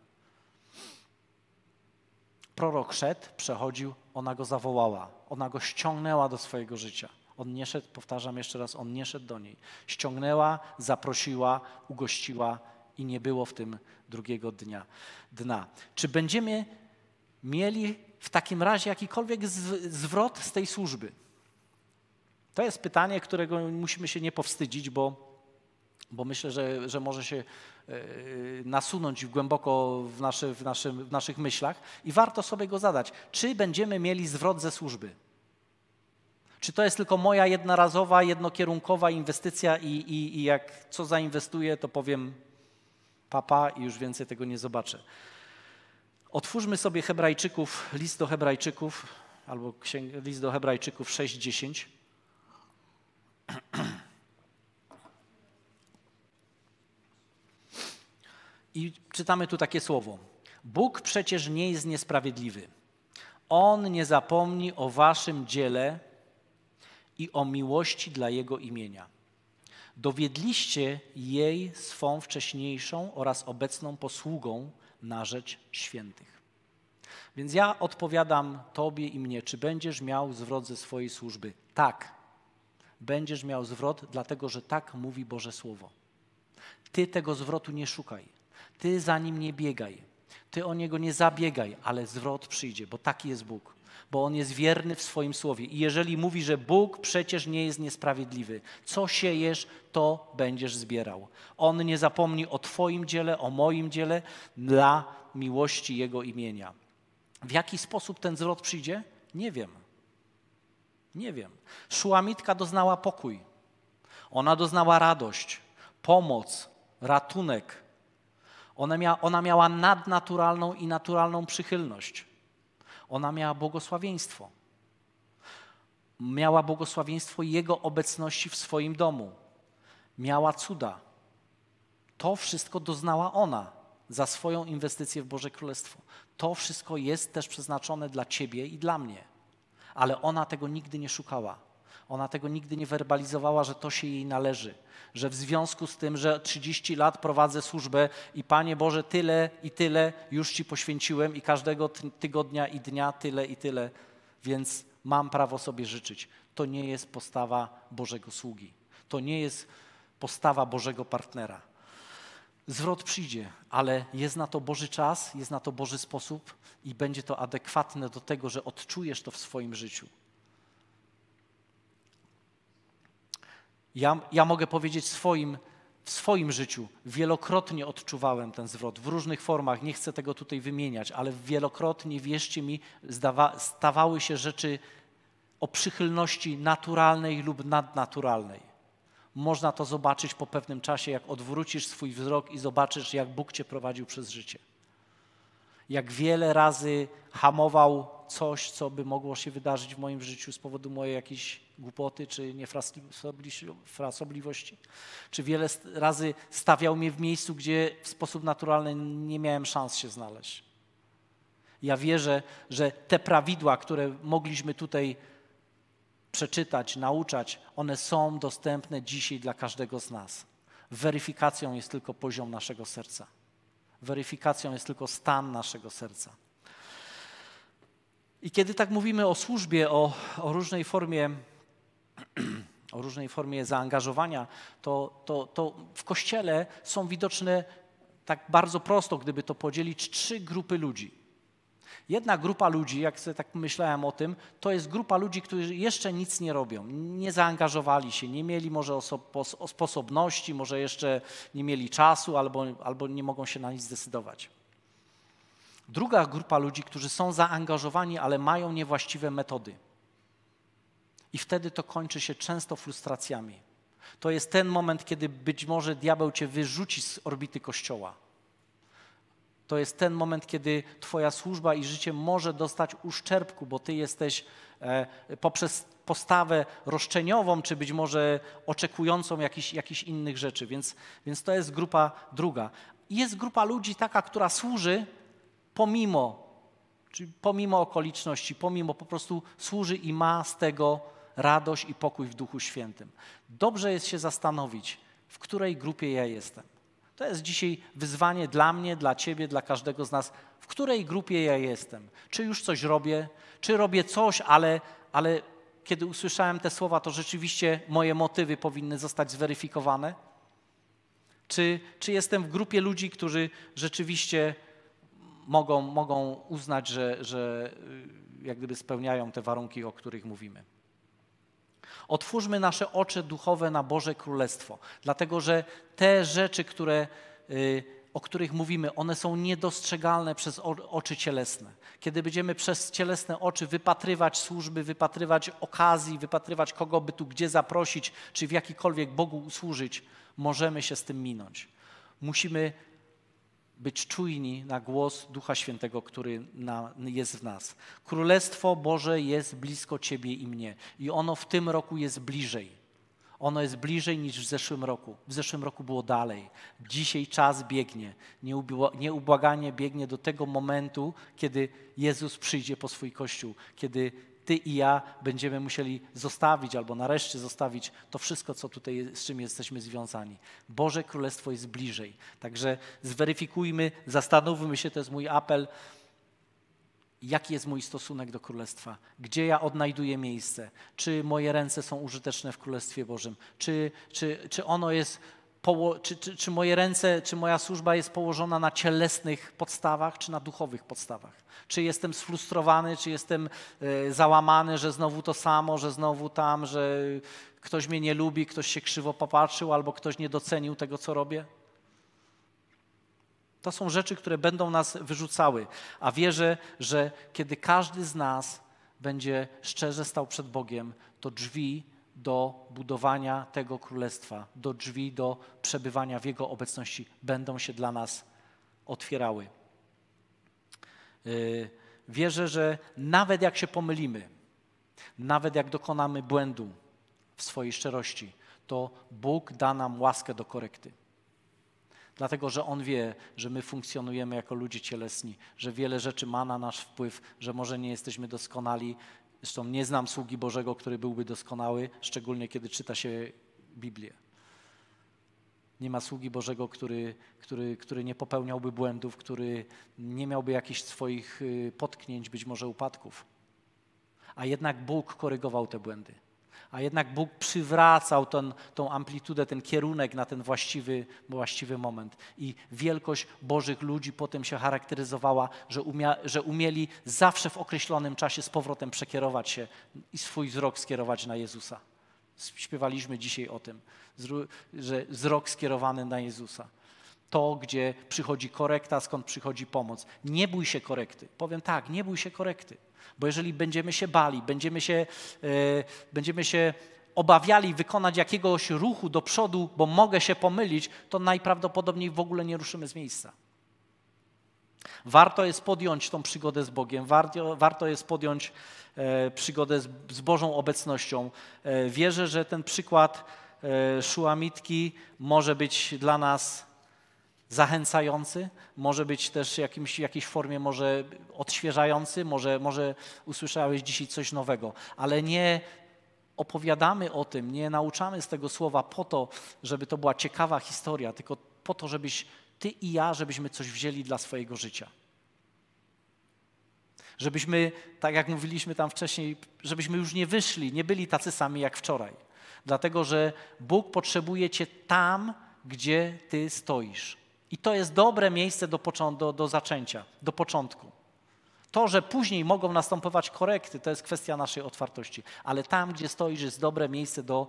prorok szedł, przechodził, ona go zawołała, ona go ściągnęła do swojego życia. On nie szedł, powtarzam jeszcze raz, on nie szedł do niej. Ściągnęła, zaprosiła, ugościła i nie było w tym drugiego dnia dna. Czy będziemy mieli w takim razie jakikolwiek zwrot z tej służby? To jest pytanie, którego musimy się nie powstydzić, bo bo myślę, że, że może się e, nasunąć głęboko w, nasze, w, naszym, w naszych myślach i warto sobie go zadać. Czy będziemy mieli zwrot ze służby? Czy to jest tylko moja jednorazowa, jednokierunkowa inwestycja i, i, i jak co zainwestuję, to powiem papa i już więcej tego nie zobaczę. Otwórzmy sobie Hebrajczyków, list do Hebrajczyków, albo księg, list do Hebrajczyków 6.10. I czytamy tu takie słowo. Bóg przecież nie jest niesprawiedliwy. On nie zapomni o waszym dziele i o miłości dla Jego imienia. Dowiedliście jej swą wcześniejszą oraz obecną posługą na rzecz świętych. Więc ja odpowiadam Tobie i mnie, czy będziesz miał zwrot ze swojej służby? Tak, będziesz miał zwrot, dlatego że tak mówi Boże Słowo. Ty tego zwrotu nie szukaj. Ty za nim nie biegaj, ty o niego nie zabiegaj, ale zwrot przyjdzie, bo taki jest Bóg. Bo on jest wierny w swoim słowie. I jeżeli mówi, że Bóg przecież nie jest niesprawiedliwy, co siejesz, to będziesz zbierał. On nie zapomni o Twoim dziele, o moim dziele, dla miłości Jego imienia. W jaki sposób ten zwrot przyjdzie? Nie wiem. Nie wiem. Szłamitka doznała pokój. Ona doznała radość, pomoc, ratunek ona, mia, ona miała nadnaturalną i naturalną przychylność. Ona miała błogosławieństwo. Miała błogosławieństwo Jego obecności w swoim domu. Miała cuda. To wszystko doznała ona za swoją inwestycję w Boże Królestwo. To wszystko jest też przeznaczone dla Ciebie i dla mnie. Ale ona tego nigdy nie szukała. Ona tego nigdy nie werbalizowała, że to się jej należy, że w związku z tym, że 30 lat prowadzę służbę i Panie Boże, tyle i tyle już Ci poświęciłem i każdego tygodnia i dnia tyle i tyle, więc mam prawo sobie życzyć. To nie jest postawa Bożego sługi. To nie jest postawa Bożego partnera. Zwrot przyjdzie, ale jest na to Boży czas, jest na to Boży sposób i będzie to adekwatne do tego, że odczujesz to w swoim życiu. Ja, ja mogę powiedzieć swoim, w swoim życiu wielokrotnie odczuwałem ten zwrot w różnych formach, nie chcę tego tutaj wymieniać, ale wielokrotnie, wierzcie mi, zdawa, stawały się rzeczy o przychylności naturalnej lub nadnaturalnej. Można to zobaczyć po pewnym czasie, jak odwrócisz swój wzrok i zobaczysz, jak Bóg cię prowadził przez życie jak wiele razy hamował coś, co by mogło się wydarzyć w moim życiu z powodu mojej jakiejś głupoty czy niefrasobliwości, czy wiele razy stawiał mnie w miejscu, gdzie w sposób naturalny nie miałem szans się znaleźć. Ja wierzę, że te prawidła, które mogliśmy tutaj przeczytać, nauczać, one są dostępne dzisiaj dla każdego z nas. Weryfikacją jest tylko poziom naszego serca. Weryfikacją jest tylko stan naszego serca. I kiedy tak mówimy o służbie, o, o różnej formie o różnej formie zaangażowania, to, to, to w kościele są widoczne tak bardzo prosto, gdyby to podzielić, trzy grupy ludzi. Jedna grupa ludzi, jak sobie tak myślałem o tym, to jest grupa ludzi, którzy jeszcze nic nie robią, nie zaangażowali się, nie mieli może sposobności, może jeszcze nie mieli czasu albo, albo nie mogą się na nic zdecydować. Druga grupa ludzi, którzy są zaangażowani, ale mają niewłaściwe metody. I wtedy to kończy się często frustracjami. To jest ten moment, kiedy być może diabeł cię wyrzuci z orbity kościoła to jest ten moment, kiedy Twoja służba i życie może dostać uszczerbku, bo Ty jesteś e, poprzez postawę roszczeniową, czy być może oczekującą jakichś, innych rzeczy. Więc, więc to jest grupa druga. Jest grupa ludzi taka, która służy pomimo, czyli pomimo okoliczności, pomimo po prostu służy i ma z tego radość i pokój w Duchu Świętym. Dobrze jest się zastanowić, w której grupie ja jestem. To jest dzisiaj wyzwanie dla mnie, dla ciebie, dla każdego z nas, w której grupie ja jestem. Czy już coś robię, czy robię coś, ale, ale kiedy usłyszałem te słowa, to rzeczywiście moje motywy powinny zostać zweryfikowane? Czy, czy jestem w grupie ludzi, którzy rzeczywiście mogą, mogą uznać, że, że y, jak gdyby spełniają te warunki, o których mówimy? Otwórzmy nasze oczy duchowe na Boże Królestwo, dlatego że te rzeczy, które, y, o których mówimy, one są niedostrzegalne przez oczy cielesne. Kiedy będziemy przez cielesne oczy wypatrywać służby, wypatrywać okazji, wypatrywać kogo by tu gdzie zaprosić, czy w jakikolwiek Bogu usłużyć, możemy się z tym minąć. Musimy być czujni na głos Ducha Świętego, który na, jest w nas. Królestwo Boże jest blisko Ciebie i mnie i ono w tym roku jest bliżej. Ono jest bliżej niż w zeszłym roku. W zeszłym roku było dalej. Dzisiaj czas biegnie. Nieubłaganie biegnie do tego momentu, kiedy Jezus przyjdzie po swój Kościół, kiedy ty i ja będziemy musieli zostawić albo nareszcie zostawić to wszystko, co tutaj, z czym jesteśmy związani. Boże Królestwo jest bliżej. Także zweryfikujmy, zastanówmy się, to jest mój apel, jaki jest mój stosunek do Królestwa, gdzie ja odnajduję miejsce, czy moje ręce są użyteczne w Królestwie Bożym, czy, czy, czy ono jest czy, czy, czy moje ręce, czy moja służba jest położona na cielesnych podstawach, czy na duchowych podstawach. Czy jestem sfrustrowany, czy jestem e, załamany, że znowu to samo, że znowu tam, że ktoś mnie nie lubi, ktoś się krzywo popatrzył, albo ktoś nie docenił tego, co robię. To są rzeczy, które będą nas wyrzucały, a wierzę, że kiedy każdy z nas będzie szczerze stał przed Bogiem, to drzwi do budowania tego królestwa, do drzwi, do przebywania w Jego obecności będą się dla nas otwierały. Y, wierzę, że nawet jak się pomylimy, nawet jak dokonamy błędu w swojej szczerości, to Bóg da nam łaskę do korekty. Dlatego, że On wie, że my funkcjonujemy jako ludzie cielesni, że wiele rzeczy ma na nasz wpływ, że może nie jesteśmy doskonali, Zresztą nie znam sługi Bożego, który byłby doskonały, szczególnie kiedy czyta się Biblię. Nie ma sługi Bożego, który, który, który nie popełniałby błędów, który nie miałby jakichś swoich y, potknięć, być może upadków. A jednak Bóg korygował te błędy. A jednak Bóg przywracał ten, tą amplitudę, ten kierunek na ten właściwy, właściwy moment. I wielkość Bożych ludzi potem się charakteryzowała, że, umia, że umieli zawsze w określonym czasie z powrotem przekierować się i swój wzrok skierować na Jezusa. Śpiewaliśmy dzisiaj o tym, że wzrok skierowany na Jezusa to, gdzie przychodzi korekta, skąd przychodzi pomoc. Nie bój się korekty. Powiem tak, nie bój się korekty. Bo jeżeli będziemy się bali, będziemy się, yy, będziemy się obawiali wykonać jakiegoś ruchu do przodu, bo mogę się pomylić, to najprawdopodobniej w ogóle nie ruszymy z miejsca. Warto jest podjąć tą przygodę z Bogiem, warto, warto jest podjąć e, przygodę z, z, Bożą obecnością. E, wierzę, że ten przykład e, szułamitki może być dla nas zachęcający, może być też jakimś, w jakiejś formie może odświeżający, może, może usłyszałeś dzisiaj coś nowego, ale nie opowiadamy o tym, nie nauczamy z tego słowa po to, żeby to była ciekawa historia, tylko po to, żebyś ty i ja, żebyśmy coś wzięli dla swojego życia. Żebyśmy, tak jak mówiliśmy tam wcześniej, żebyśmy już nie wyszli, nie byli tacy sami jak wczoraj. Dlatego, że Bóg potrzebuje cię tam, gdzie ty stoisz. I to jest dobre miejsce do, do, do zaczęcia, do początku. To, że później mogą następować korekty, to jest kwestia naszej otwartości, ale tam, gdzie stoisz, jest dobre miejsce do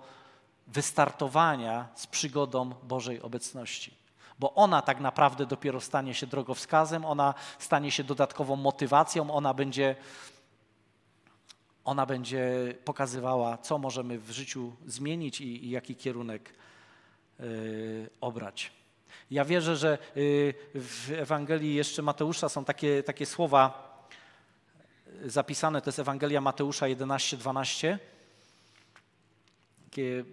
wystartowania z przygodą Bożej obecności bo ona tak naprawdę dopiero stanie się drogowskazem, ona stanie się dodatkową motywacją, ona będzie, ona będzie pokazywała, co możemy w życiu zmienić i, i jaki kierunek yy, obrać. Ja wierzę, że y, w Ewangelii jeszcze Mateusza są takie, takie słowa y, zapisane. To jest Ewangelia Mateusza 11, 12.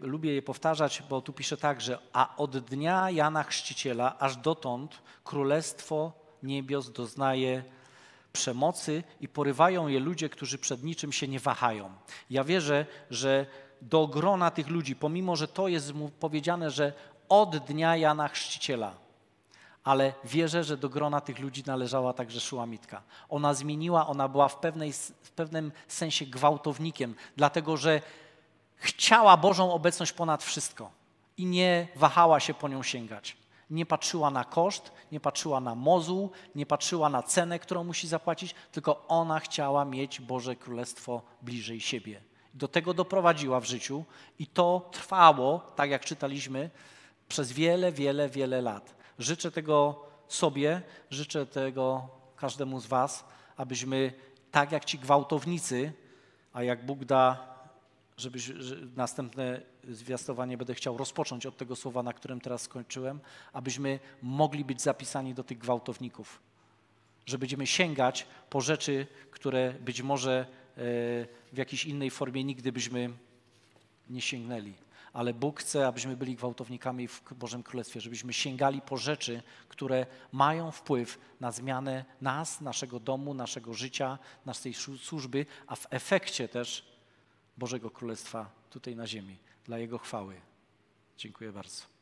lubię je powtarzać, bo tu pisze tak, że a od dnia Jana Chrzciciela aż dotąd królestwo niebios doznaje przemocy i porywają je ludzie, którzy przed niczym się nie wahają. Ja wierzę, że do grona tych ludzi, pomimo że to jest mu powiedziane, że od dnia Jana Chrzciciela. Ale wierzę, że do grona tych ludzi należała także Szulamitka. Ona zmieniła, ona była w, pewnej, w pewnym sensie gwałtownikiem, dlatego że chciała Bożą obecność ponad wszystko i nie wahała się po nią sięgać. Nie patrzyła na koszt, nie patrzyła na mozuł, nie patrzyła na cenę, którą musi zapłacić, tylko ona chciała mieć Boże Królestwo bliżej siebie. Do tego doprowadziła w życiu i to trwało, tak jak czytaliśmy, przez wiele, wiele, wiele lat. Życzę tego sobie, życzę tego każdemu z Was, abyśmy tak jak ci gwałtownicy, a jak Bóg da, żebyś że następne zwiastowanie będę chciał rozpocząć od tego słowa, na którym teraz skończyłem, abyśmy mogli być zapisani do tych gwałtowników. Że będziemy sięgać po rzeczy, które być może e, w jakiejś innej formie nigdy byśmy nie sięgnęli ale Bóg chce, abyśmy byli gwałtownikami w Bożym Królestwie, żebyśmy sięgali po rzeczy, które mają wpływ na zmianę nas, naszego domu, naszego życia, naszej służby, a w efekcie też Bożego Królestwa tutaj na ziemi, dla Jego chwały. Dziękuję bardzo.